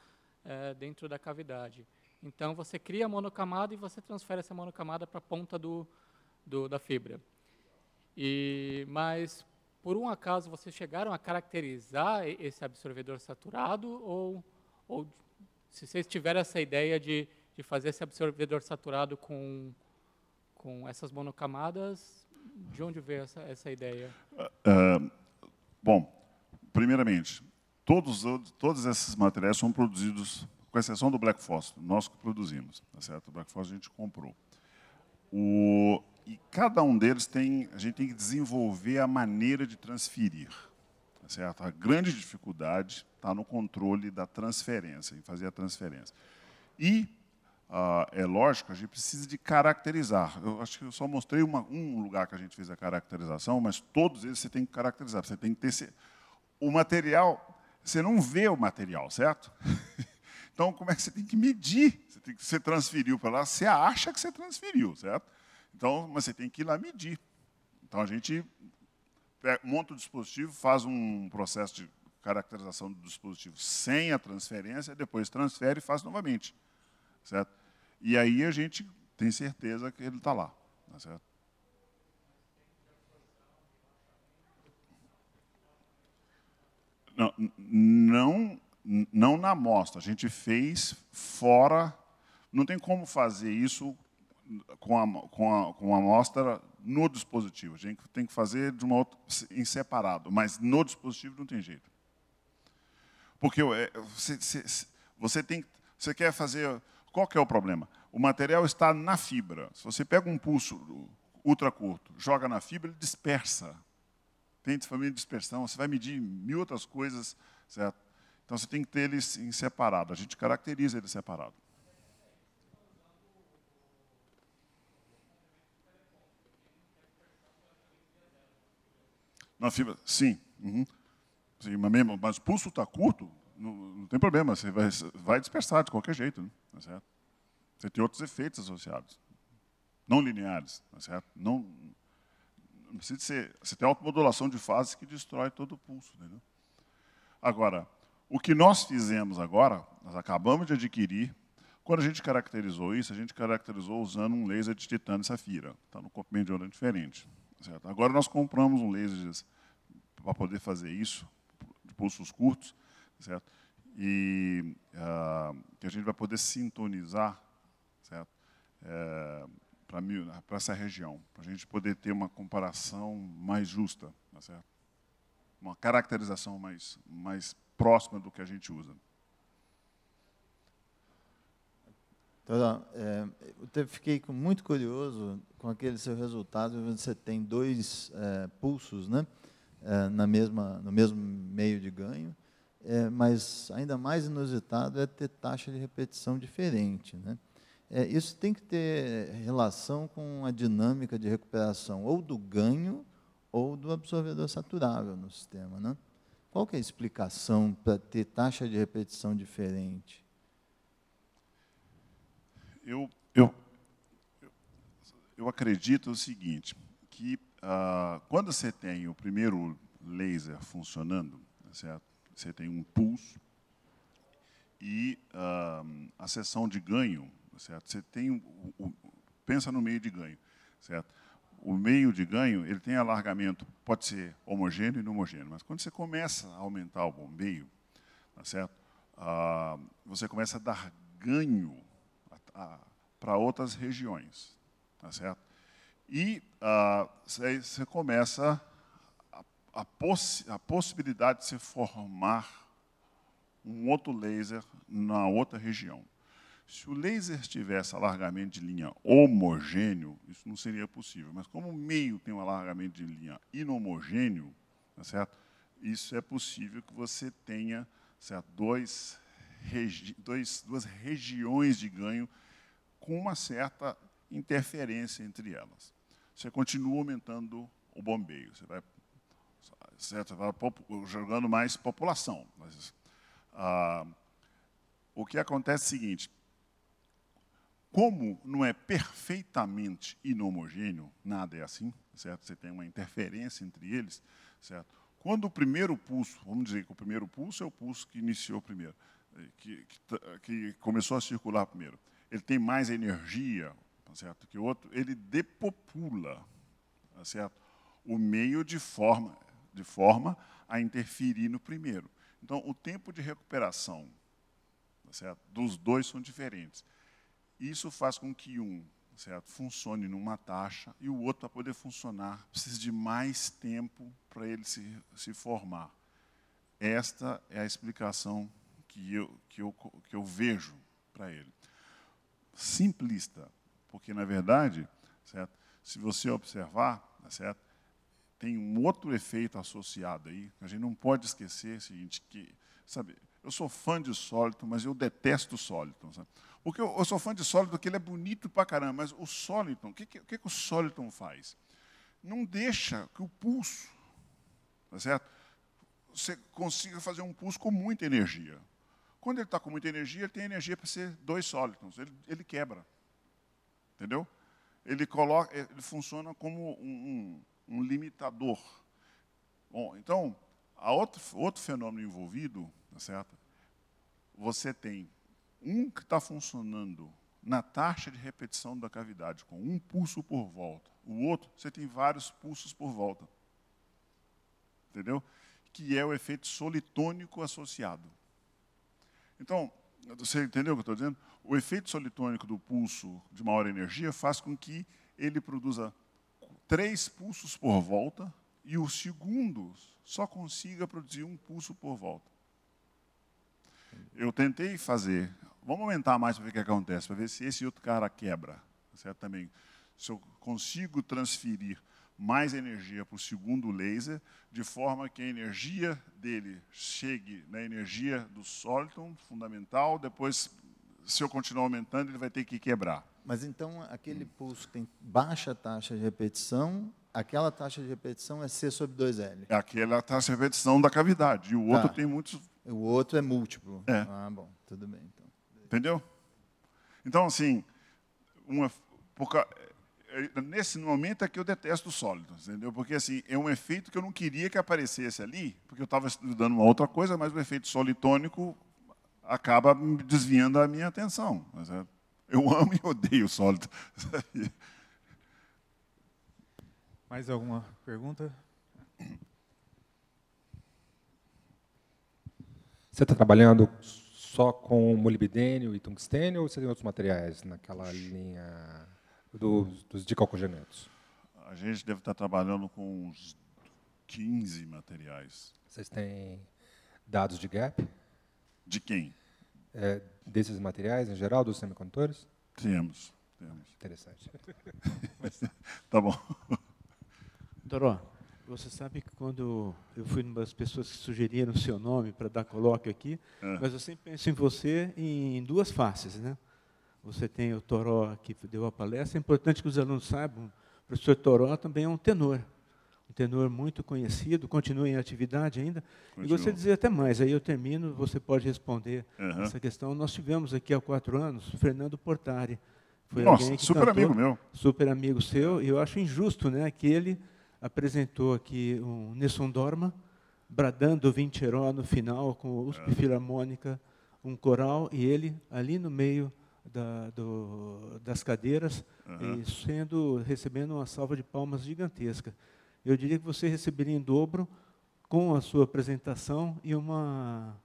é, dentro da cavidade. Então você cria a monocamada e você transfere essa monocamada para a ponta do, do, da fibra. E mas por um acaso vocês chegaram a caracterizar esse absorvedor saturado ou, ou se vocês tiveram essa ideia de, de fazer esse absorvedor saturado com com essas monocamadas, de onde veio essa, essa ideia?
Uh, bom, primeiramente, todos, todos esses materiais são produzidos, com exceção do black phosphor, nós que produzimos, tá certo? O black phosphor a gente comprou. O, e cada um deles tem, a gente tem que desenvolver a maneira de transferir, tá certo? A grande dificuldade está no controle da transferência, em fazer a transferência. E ah, é lógico, a gente precisa de caracterizar. Eu acho que eu só mostrei uma, um lugar que a gente fez a caracterização, mas todos eles você tem que caracterizar. Você tem que ter o material. Você não vê o material, certo? Então, como é que você tem que medir? Você, tem que, você transferiu para lá, você acha que você transferiu, certo? Então, mas você tem que ir lá medir. Então, a gente monta o dispositivo, faz um processo de caracterização do dispositivo sem a transferência, depois transfere e faz novamente certo? E aí a gente tem certeza que ele está lá, tá certo? Não, não, não na amostra, a gente fez fora. Não tem como fazer isso com a, com a, com a amostra no dispositivo. A gente tem que fazer de uma outra, em separado, mas no dispositivo não tem jeito. Porque é, você, você, você tem, você quer fazer qual que é o problema? O material está na fibra. Se você pega um pulso ultra curto, joga na fibra, ele dispersa. Tem família de dispersão, você vai medir mil outras coisas, certo? Então você tem que ter eles em separado. A gente caracteriza ele separado. Na fibra, sim. Uhum. sim mas, mesmo, mas o pulso está curto, não, não, tem problema, você vai, vai dispersar de qualquer jeito, né? tá certo? Você tem outros efeitos associados, não lineares, tá certo? Não, não precisa ser, você tem automodulação de fases que destrói todo o pulso, entendeu? Agora, o que nós fizemos agora, nós acabamos de adquirir, quando a gente caracterizou isso, a gente caracterizou usando um laser de titânio e safira, está no comprimento de é onda diferente, tá certo? Agora nós compramos um laser para poder fazer isso, de pulsos curtos, certo? E uh, que a gente vai poder sintonizar, certo? É, para essa região, para a gente poder ter uma comparação mais justa, tá certo? uma caracterização mais, mais próxima do que a gente usa. Então, é, eu fiquei muito curioso com aquele seu resultado, você tem dois é, pulsos né, é, na mesma, no mesmo meio de ganho, é, mas ainda mais inusitado é ter taxa de repetição diferente. Né? É, isso tem que ter relação com a dinâmica de
recuperação ou do ganho ou do absorvedor saturável no sistema. Né? Qual
que é a explicação para ter taxa de repetição diferente? Eu, eu, eu acredito o seguinte, que ah, quando você tem o primeiro laser funcionando, certo? você tem um pulso, e uh, a sessão de ganho, certo? Você tem o, o, pensa no meio de ganho, certo? O meio de ganho ele tem alargamento, pode ser homogêneo e inhomogêneo, homogêneo, mas quando você começa a aumentar o bombeio, tá certo? Uh, você começa a dar ganho para outras regiões, tá certo? E uh, você começa a, possi a possibilidade de se formar um outro laser na outra região. Se o laser tivesse alargamento de linha homogêneo, isso não seria possível. Mas como o meio tem um alargamento de linha inhomogêneo, tá certo? isso é possível que você tenha certo? Dois, regi dois, duas regiões de ganho com uma certa interferência entre elas. Você continua aumentando o bombeio, você vai certo? jogando mais população. Mas, ah, o que acontece é o seguinte, como não é perfeitamente inhomogêneo, nada é assim, certo? Você tem uma interferência entre eles, certo? Quando o primeiro pulso, vamos dizer que o primeiro pulso é o pulso que iniciou primeiro, que, que, que começou a circular primeiro, ele tem mais energia, certo? Que o outro, ele depopula, certo? O meio de forma, de forma a interferir no primeiro. Então, o tempo de recuperação tá certo? dos dois são diferentes. Isso faz com que um tá certo? funcione numa taxa e o outro, para poder funcionar, precisa de mais tempo para ele se, se formar. Esta é a explicação que eu, que eu, que eu vejo para ele. Simplista, porque, na verdade, tá certo? se você observar, certo? tem um outro efeito associado aí, a gente não pode esquecer o assim, que, sabe, eu sou fã de sólido, mas eu detesto sólido. Sabe? Porque eu, eu, sou fã de sólido porque ele é bonito pra caramba, mas o sólido, o que, que, que, o sólido faz? Não deixa que o pulso, tá certo? Você consiga fazer um pulso com muita energia. Quando ele está com muita energia, ele tem energia para ser dois Solitons, ele, ele quebra. Entendeu? Ele, coloca, ele funciona como um, um um limitador. Bom, então, a outro, outro fenômeno envolvido, tá certo? Você tem um que está funcionando na taxa de repetição da cavidade, com um pulso por volta. O outro, você tem vários pulsos por volta. Entendeu? Que é o efeito solitônico associado. Então, você entendeu o que eu estou dizendo? O efeito solitônico do pulso de maior energia faz com que ele produza três pulsos por volta e o segundo só consiga produzir um pulso por volta. Eu tentei fazer, vamos aumentar mais para ver o que acontece, para ver se esse outro cara quebra, tá certo? Também, se eu consigo transferir mais energia para o segundo laser, de forma que a energia dele chegue na energia do sóliton fundamental, depois, se eu continuar aumentando, ele vai ter que quebrar.
Mas então, aquele pulso que tem baixa taxa de repetição,
aquela taxa de repetição é C sobre 2L. É aquela taxa de repetição da cavidade. E o outro tá. tem muitos. O outro é múltiplo. É. Ah, bom, tudo bem. Então. Entendeu? Então, assim, uma, porque, é, é, nesse momento é que eu detesto sólidos, entendeu? Porque, assim, é um efeito que eu não queria que aparecesse ali, porque eu estava estudando uma outra coisa, mas o efeito solitônico acaba desviando a minha atenção. Certo? Eu amo e odeio sólido.
Mais alguma pergunta? Você está trabalhando só com molibdênio e tungstênio ou você tem
outros materiais naquela linha dos,
dos dicalcogenetos?
A gente deve estar tá trabalhando com uns 15 materiais. Vocês têm dados de gap? De quem? É, desses materiais em geral, dos semicondutores? Temos. temos. Interessante. tá bom.
Toró, você sabe que quando eu fui uma das pessoas que sugeriram o seu nome para dar coloque aqui, é. mas eu sempre penso em você em duas faces, né? Você tem o Toró que deu a palestra, é importante que os alunos saibam, o professor Toró também é um tenor um tenor muito conhecido, continua em atividade ainda. Continua. E você dizia dizer até mais, aí eu termino, você pode responder uhum. essa questão. Nós tivemos aqui há quatro anos Fernando Portari. Foi Nossa, alguém que super cantou, amigo meu. Super amigo seu, e eu acho injusto né, que ele apresentou aqui um Nessun Dorma, bradando Vinceró no final, com USP é. Filarmônica, um coral, e ele ali no meio da, do, das cadeiras, uhum. sendo recebendo uma salva de palmas gigantesca eu diria que você receberia em dobro com a sua apresentação e uma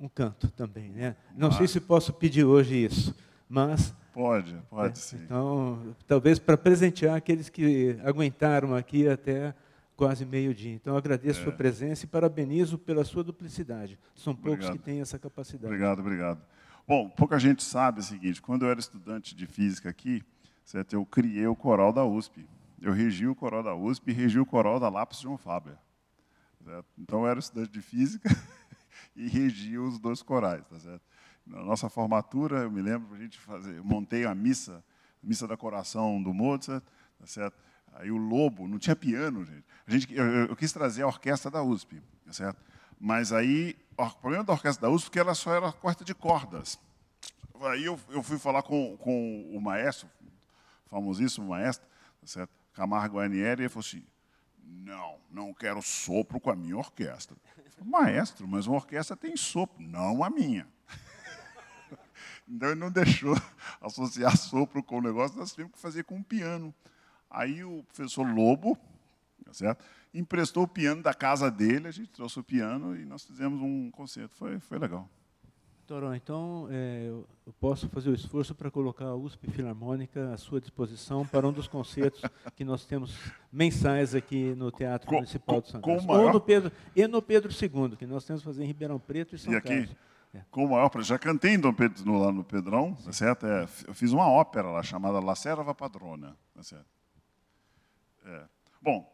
um canto também, né? Não ah. sei se posso pedir hoje isso, mas pode, pode é, sim. Então, talvez para presentear aqueles que aguentaram aqui até quase meio-dia. Então, agradeço a é. sua presença e parabenizo pela sua duplicidade. São obrigado. poucos que têm essa
capacidade. Obrigado, obrigado. Bom, pouca gente sabe o seguinte, quando eu era estudante de física aqui, certo? eu criei o coral da USP eu regi o coral da USP e regi o coral da Lápis João Faber. Certo? Então, eu era estudante de física e regia os dois corais. Tá certo? Na nossa formatura, eu me lembro, a gente fazer, montei a missa, a missa da coração do Mozart, tá certo? Aí o Lobo, não tinha piano, gente. A gente eu, eu quis trazer a orquestra da USP, tá certo? Mas aí, o problema da orquestra da USP é que ela só era quarta de cordas. Aí eu, eu fui falar com, com o maestro, famosíssimo maestro, tá certo? Camargo Guarnieri, ele falou assim, não, não quero sopro com a minha orquestra. Falei, Maestro, mas uma orquestra tem sopro, não a minha. Então ele não deixou associar sopro com o negócio, nós tivemos que fazer com o piano. Aí o professor Lobo, tá certo? emprestou o piano da casa dele, a gente trouxe o piano e nós fizemos um concerto. Foi, foi legal.
Toron, então é, eu posso fazer o esforço para colocar a USP Filarmônica à sua disposição para um dos concertos que nós temos mensais aqui no Teatro com, Municipal de São Carlos. Maior... no Pedro, e no Pedro II, que nós temos que fazer em Ribeirão Preto e São e aqui,
É. Com o maior já cantei em Dom Pedro, no, lá no Pedrão, tá certo? É, eu fiz uma ópera lá chamada La Serva Padrona, tá certo? É. Bom,